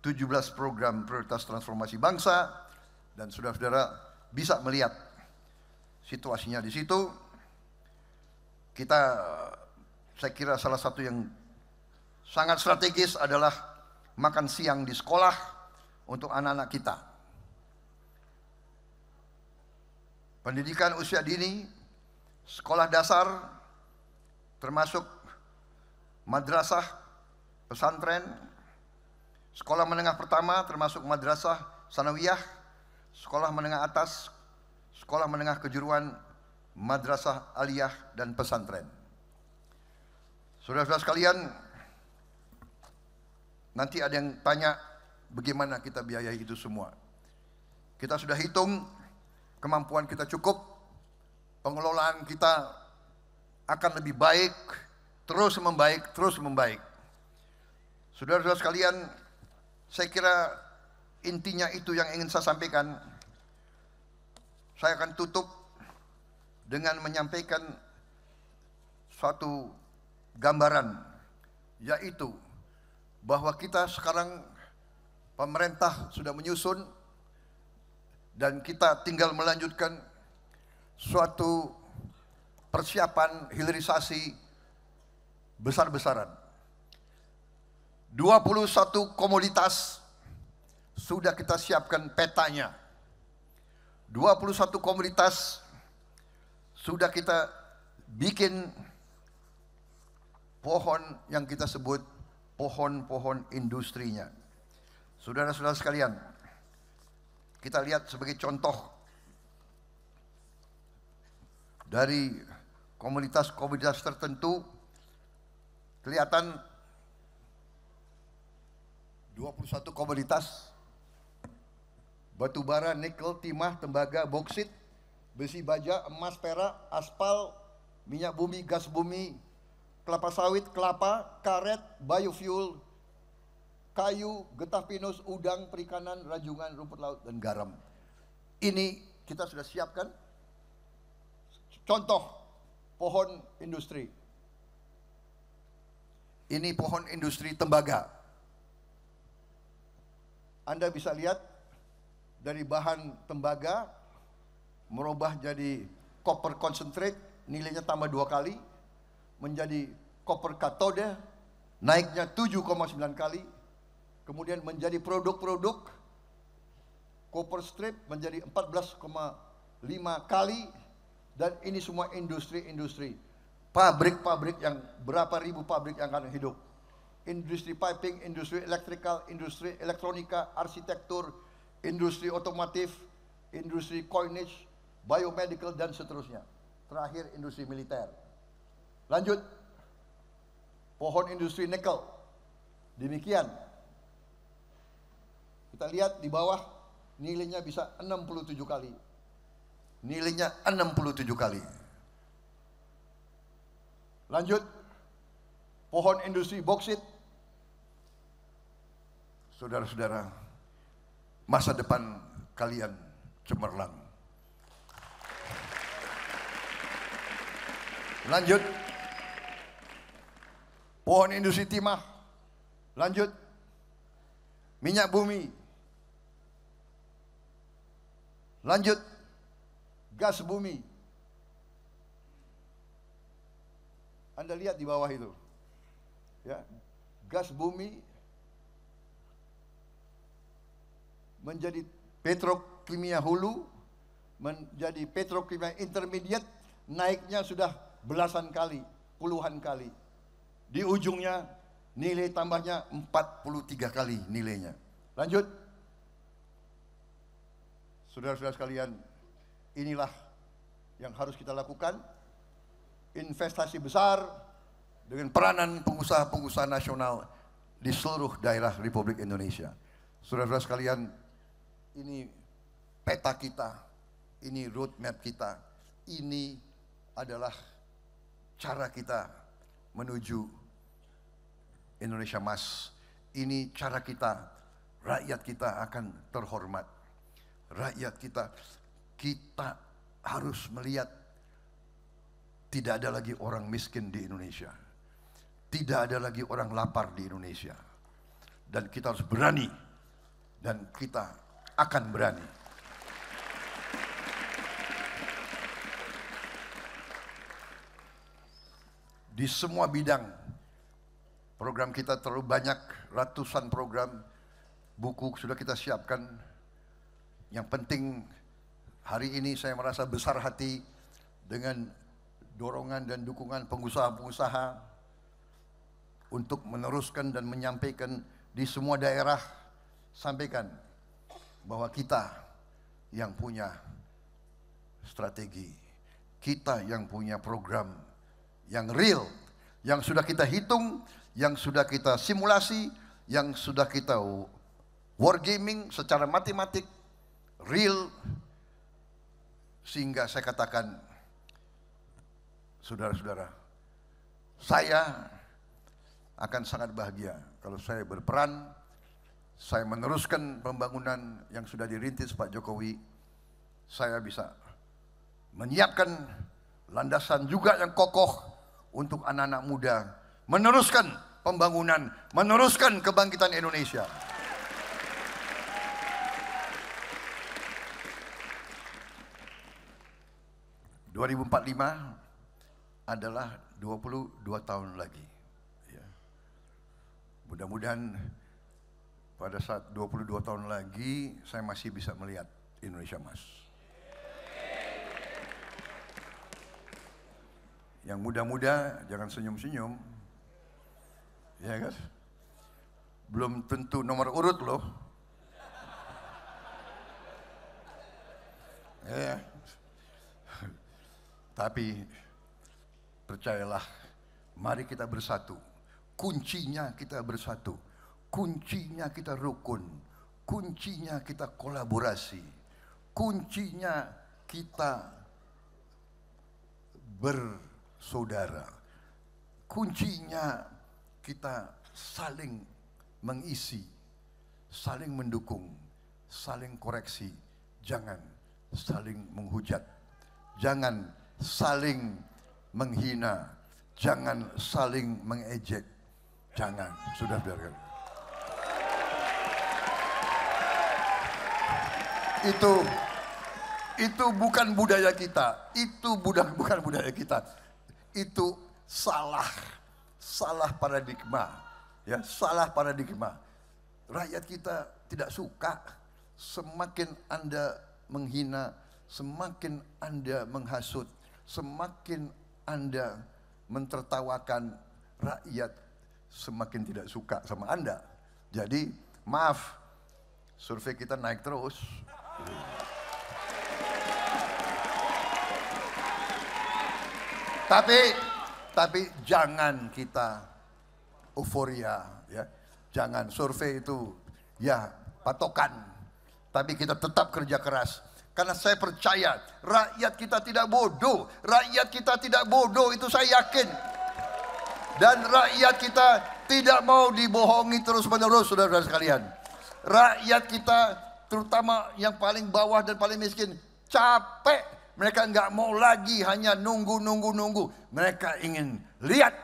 17 program prioritas transformasi bangsa, dan saudara-saudara bisa melihat situasinya di situ. Kita, saya kira salah satu yang sangat strategis adalah makan siang di sekolah untuk anak-anak kita. Pendidikan usia dini, sekolah dasar, termasuk madrasah, pesantren, sekolah menengah pertama termasuk madrasah, sanawiyah, sekolah menengah atas, sekolah menengah kejuruan, madrasah aliyah dan pesantren. Saudara-saudara sekalian, Nanti ada yang tanya bagaimana kita biayai itu semua. Kita sudah hitung kemampuan kita cukup, pengelolaan kita akan lebih baik, terus membaik, terus membaik. Saudara-saudara sekalian, saya kira intinya itu yang ingin saya sampaikan. Saya akan tutup dengan menyampaikan suatu gambaran, yaitu bahwa kita sekarang pemerintah sudah menyusun dan kita tinggal melanjutkan suatu persiapan hilirisasi besar-besaran. 21 komoditas sudah kita siapkan petanya. 21 komoditas sudah kita bikin pohon yang kita sebut pohon-pohon industrinya. Saudara-saudara sekalian, kita lihat sebagai contoh dari komunitas-komunitas tertentu kelihatan 21 komunitas batubara, nikel, timah, tembaga, boksit, besi baja, emas, perak, aspal, minyak bumi, gas bumi, kelapa sawit, kelapa, karet, biofuel, kayu, getah pinus, udang, perikanan, rajungan, rumput laut, dan garam. Ini kita sudah siapkan. Contoh, pohon industri. Ini pohon industri tembaga. Anda bisa lihat dari bahan tembaga merubah jadi copper concentrate, nilainya tambah dua kali, menjadi koper katode naiknya 7,9 kali kemudian menjadi produk-produk copper strip menjadi 14,5 kali dan ini semua industri-industri pabrik-pabrik yang berapa ribu pabrik yang akan hidup industri piping, industri elektrikal, industri elektronika, arsitektur, industri otomotif, industri coinage, biomedical dan seterusnya. Terakhir industri militer. Lanjut. Pohon industri nikel. Demikian. Kita lihat di bawah nilainya bisa 67 kali. Nilainya 67 kali. Lanjut. Pohon industri boksit. Saudara-saudara, masa depan kalian cemerlang. Lanjut pohon industri timah, lanjut minyak bumi, lanjut gas bumi. Anda lihat di bawah itu, ya gas bumi menjadi petrokimia hulu, menjadi petrokimia intermediate, naiknya sudah belasan kali, puluhan kali. Di ujungnya nilai tambahnya 43 kali nilainya. Lanjut. Saudara-saudara sekalian, inilah yang harus kita lakukan. Investasi besar dengan peranan pengusaha-pengusaha nasional di seluruh daerah Republik Indonesia. Saudara-saudara sekalian, ini peta kita, ini roadmap kita, ini adalah cara kita menuju Indonesia Mas. Ini cara kita, rakyat kita akan terhormat. Rakyat kita, kita harus melihat tidak ada lagi orang miskin di Indonesia. Tidak ada lagi orang lapar di Indonesia. Dan kita harus berani. Dan kita akan berani. Di semua bidang Program kita terlalu banyak, ratusan program, buku sudah kita siapkan. Yang penting hari ini saya merasa besar hati dengan dorongan dan dukungan pengusaha-pengusaha untuk meneruskan dan menyampaikan di semua daerah sampaikan bahwa kita yang punya strategi, kita yang punya program yang real, yang sudah kita hitung, yang sudah kita simulasi, yang sudah kita wargaming secara matematik, real, sehingga saya katakan, saudara-saudara, saya akan sangat bahagia kalau saya berperan, saya meneruskan pembangunan yang sudah dirintis Pak Jokowi, saya bisa menyiapkan landasan juga yang kokoh untuk anak-anak muda meneruskan pembangunan, meneruskan kebangkitan Indonesia. ...2045 adalah 22 tahun lagi. Ya. Mudah-mudahan pada saat 22 tahun lagi... ...saya masih bisa melihat Indonesia Mas. Yang muda-muda jangan senyum-senyum ya kan? Belum tentu nomor urut loh. Ya, ya. Tapi percayalah, mari kita bersatu. Kuncinya kita bersatu. Kuncinya kita rukun. Kuncinya kita kolaborasi. Kuncinya kita bersaudara. Kuncinya kita saling mengisi, saling mendukung, saling koreksi, jangan saling menghujat, jangan saling menghina, jangan saling mengejek, jangan, sudah biarkan. Itu itu bukan budaya kita, itu budak bukan budaya kita. Itu salah salah paradigma. Ya, salah paradigma. Rakyat kita tidak suka semakin Anda menghina, semakin Anda menghasut, semakin Anda mentertawakan rakyat semakin tidak suka sama Anda. Jadi, maaf, survei kita naik terus. Tapi tapi jangan kita euforia, ya. Jangan survei itu ya patokan. Tapi kita tetap kerja keras. Karena saya percaya rakyat kita tidak bodoh. Rakyat kita tidak bodoh itu saya yakin. Dan rakyat kita tidak mau dibohongi terus menerus saudara-saudara sekalian. Rakyat kita terutama yang paling bawah dan paling miskin capek mereka nggak mau lagi hanya nunggu, nunggu, nunggu. Mereka ingin lihat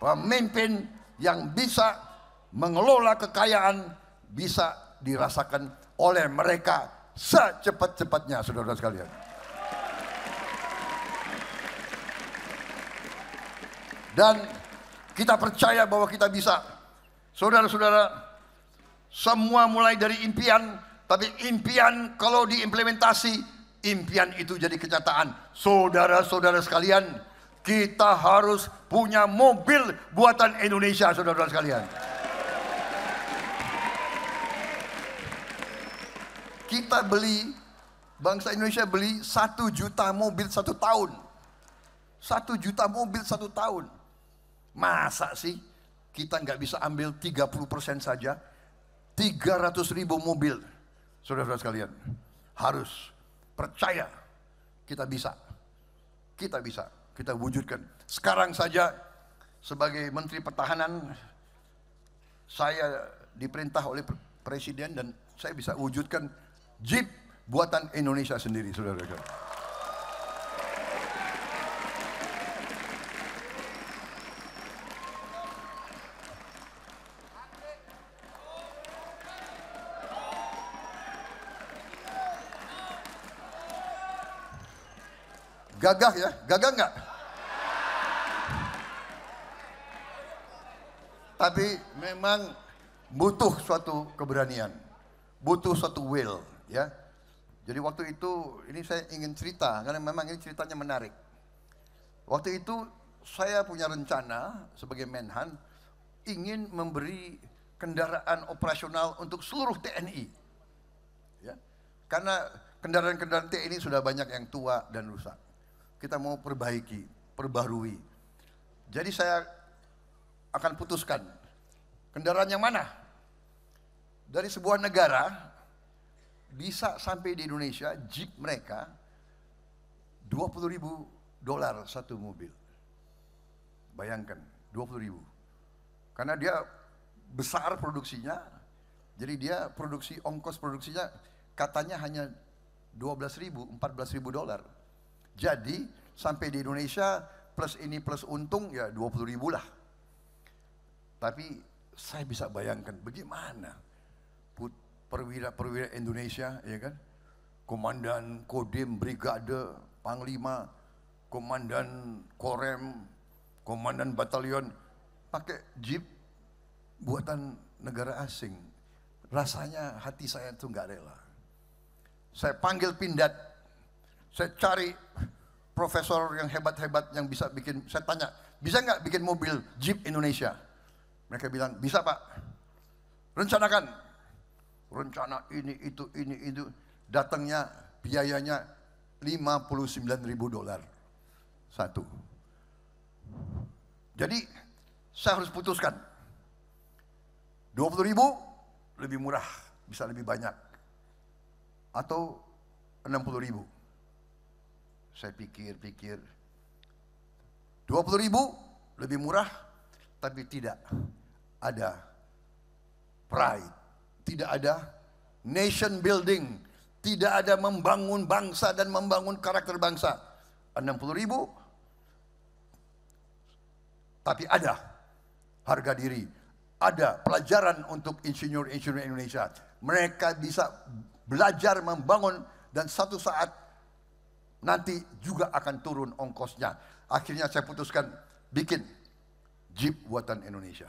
pemimpin yang bisa mengelola kekayaan bisa dirasakan oleh mereka secepat-cepatnya, saudara-saudara sekalian. Dan kita percaya bahwa kita bisa. Saudara-saudara, semua mulai dari impian, tapi impian kalau diimplementasi impian itu jadi kenyataan. Saudara-saudara sekalian, kita harus punya mobil buatan Indonesia, saudara-saudara sekalian. Kita beli, bangsa Indonesia beli satu juta mobil satu tahun. Satu juta mobil satu tahun. Masa sih kita nggak bisa ambil 30% saja? 300 ribu mobil, saudara-saudara sekalian. Harus Percaya, kita bisa. Kita bisa, kita wujudkan. Sekarang saja sebagai Menteri Pertahanan, saya diperintah oleh Presiden dan saya bisa wujudkan Jeep buatan Indonesia sendiri, saudara-saudara. Gagah ya, gagah nggak? Tapi memang butuh suatu keberanian, butuh suatu will, ya. Jadi waktu itu ini saya ingin cerita karena memang ini ceritanya menarik. Waktu itu saya punya rencana sebagai Menhan ingin memberi kendaraan operasional untuk seluruh TNI. Ya. Karena kendaraan-kendaraan TNI sudah banyak yang tua dan rusak kita mau perbaiki, perbarui. Jadi saya akan putuskan kendaraan yang mana dari sebuah negara bisa sampai di Indonesia jeep mereka 20 ribu dolar satu mobil. Bayangkan 20 ribu. Karena dia besar produksinya, jadi dia produksi ongkos produksinya katanya hanya 12 ribu, 14 ribu dolar. Jadi sampai di Indonesia plus ini plus untung ya 20 ribu lah. Tapi saya bisa bayangkan bagaimana perwira-perwira Indonesia ya kan komandan kodim brigade panglima komandan korem komandan batalion pakai jeep buatan negara asing rasanya hati saya itu nggak rela saya panggil pindad saya cari profesor yang hebat-hebat yang bisa bikin, saya tanya, bisa nggak bikin mobil Jeep Indonesia? Mereka bilang, bisa pak. Rencanakan. Rencana ini, itu, ini, itu. Datangnya biayanya 59 ribu dolar. Satu. Jadi saya harus putuskan. 20 ribu lebih murah, bisa lebih banyak. Atau 60 ribu. Saya pikir-pikir. 20 ribu lebih murah, tapi tidak ada pride. Tidak ada nation building. Tidak ada membangun bangsa dan membangun karakter bangsa. 60 ribu, tapi ada harga diri. Ada pelajaran untuk insinyur-insinyur Indonesia. Mereka bisa belajar membangun dan satu saat nanti juga akan turun ongkosnya. Akhirnya saya putuskan bikin Jeep buatan Indonesia.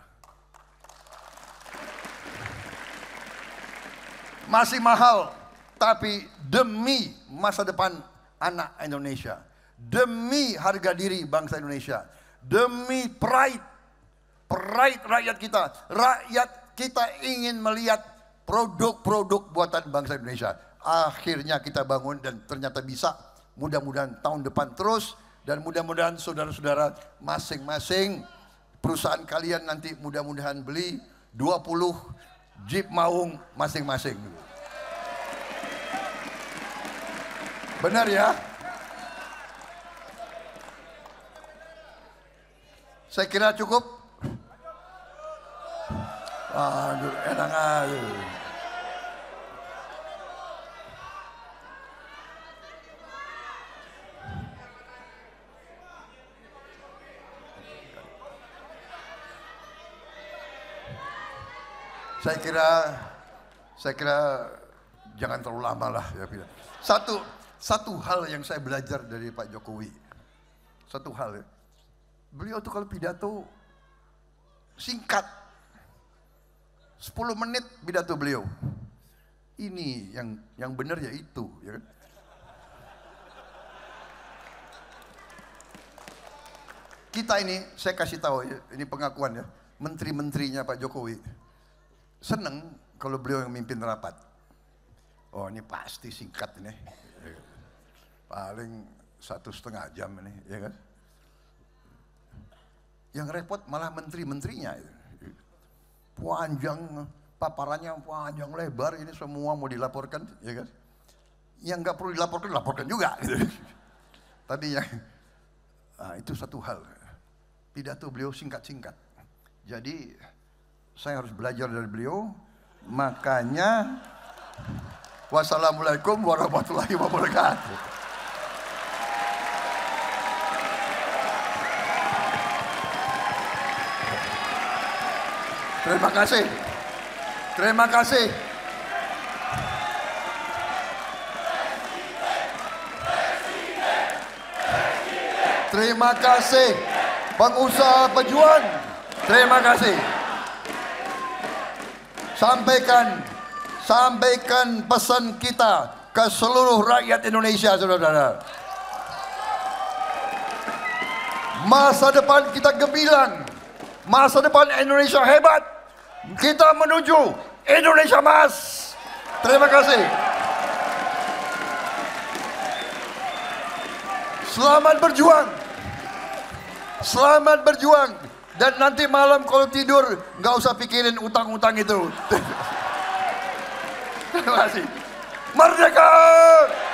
Masih mahal, tapi demi masa depan anak Indonesia, demi harga diri bangsa Indonesia, demi pride, pride rakyat kita. Rakyat kita ingin melihat produk-produk buatan bangsa Indonesia. Akhirnya kita bangun dan ternyata bisa Mudah-mudahan tahun depan terus dan mudah-mudahan saudara-saudara masing-masing perusahaan kalian nanti mudah-mudahan beli 20 Jeep Maung masing-masing. Benar ya? Saya kira cukup. Aduh, enak aja. Saya kira saya kira jangan terlalu lama lah ya. Satu satu hal yang saya belajar dari Pak Jokowi. Satu hal. Ya. Beliau tuh kalau pidato singkat. 10 menit pidato beliau. Ini yang yang benar ya itu, ya kan? Kita ini, saya kasih tahu, ya, ini pengakuan ya, menteri-menterinya Pak Jokowi seneng kalau beliau yang mimpin rapat. Oh ini pasti singkat ini. Paling satu setengah jam ini, ya kan? Yang repot malah menteri-menterinya. Panjang, paparannya panjang lebar, ini semua mau dilaporkan, ya kan? Yang nggak perlu dilaporkan, laporkan juga. Gitu. yang, nah, itu satu hal. Pidato beliau singkat-singkat. Jadi saya harus belajar dari beliau. Makanya wassalamualaikum warahmatullahi wabarakatuh. Terima kasih. Terima kasih. Terima kasih pengusaha pejuang. Terima kasih. Sampaikan sampaikan pesan kita ke seluruh rakyat Indonesia saudara-saudara. Masa depan kita gemilang. Masa depan Indonesia hebat. Kita menuju Indonesia Mas. Terima kasih. Selamat berjuang. Selamat berjuang. Dan nanti malam kalau tidur nggak usah pikirin utang-utang itu. Terima kasih. Merdeka!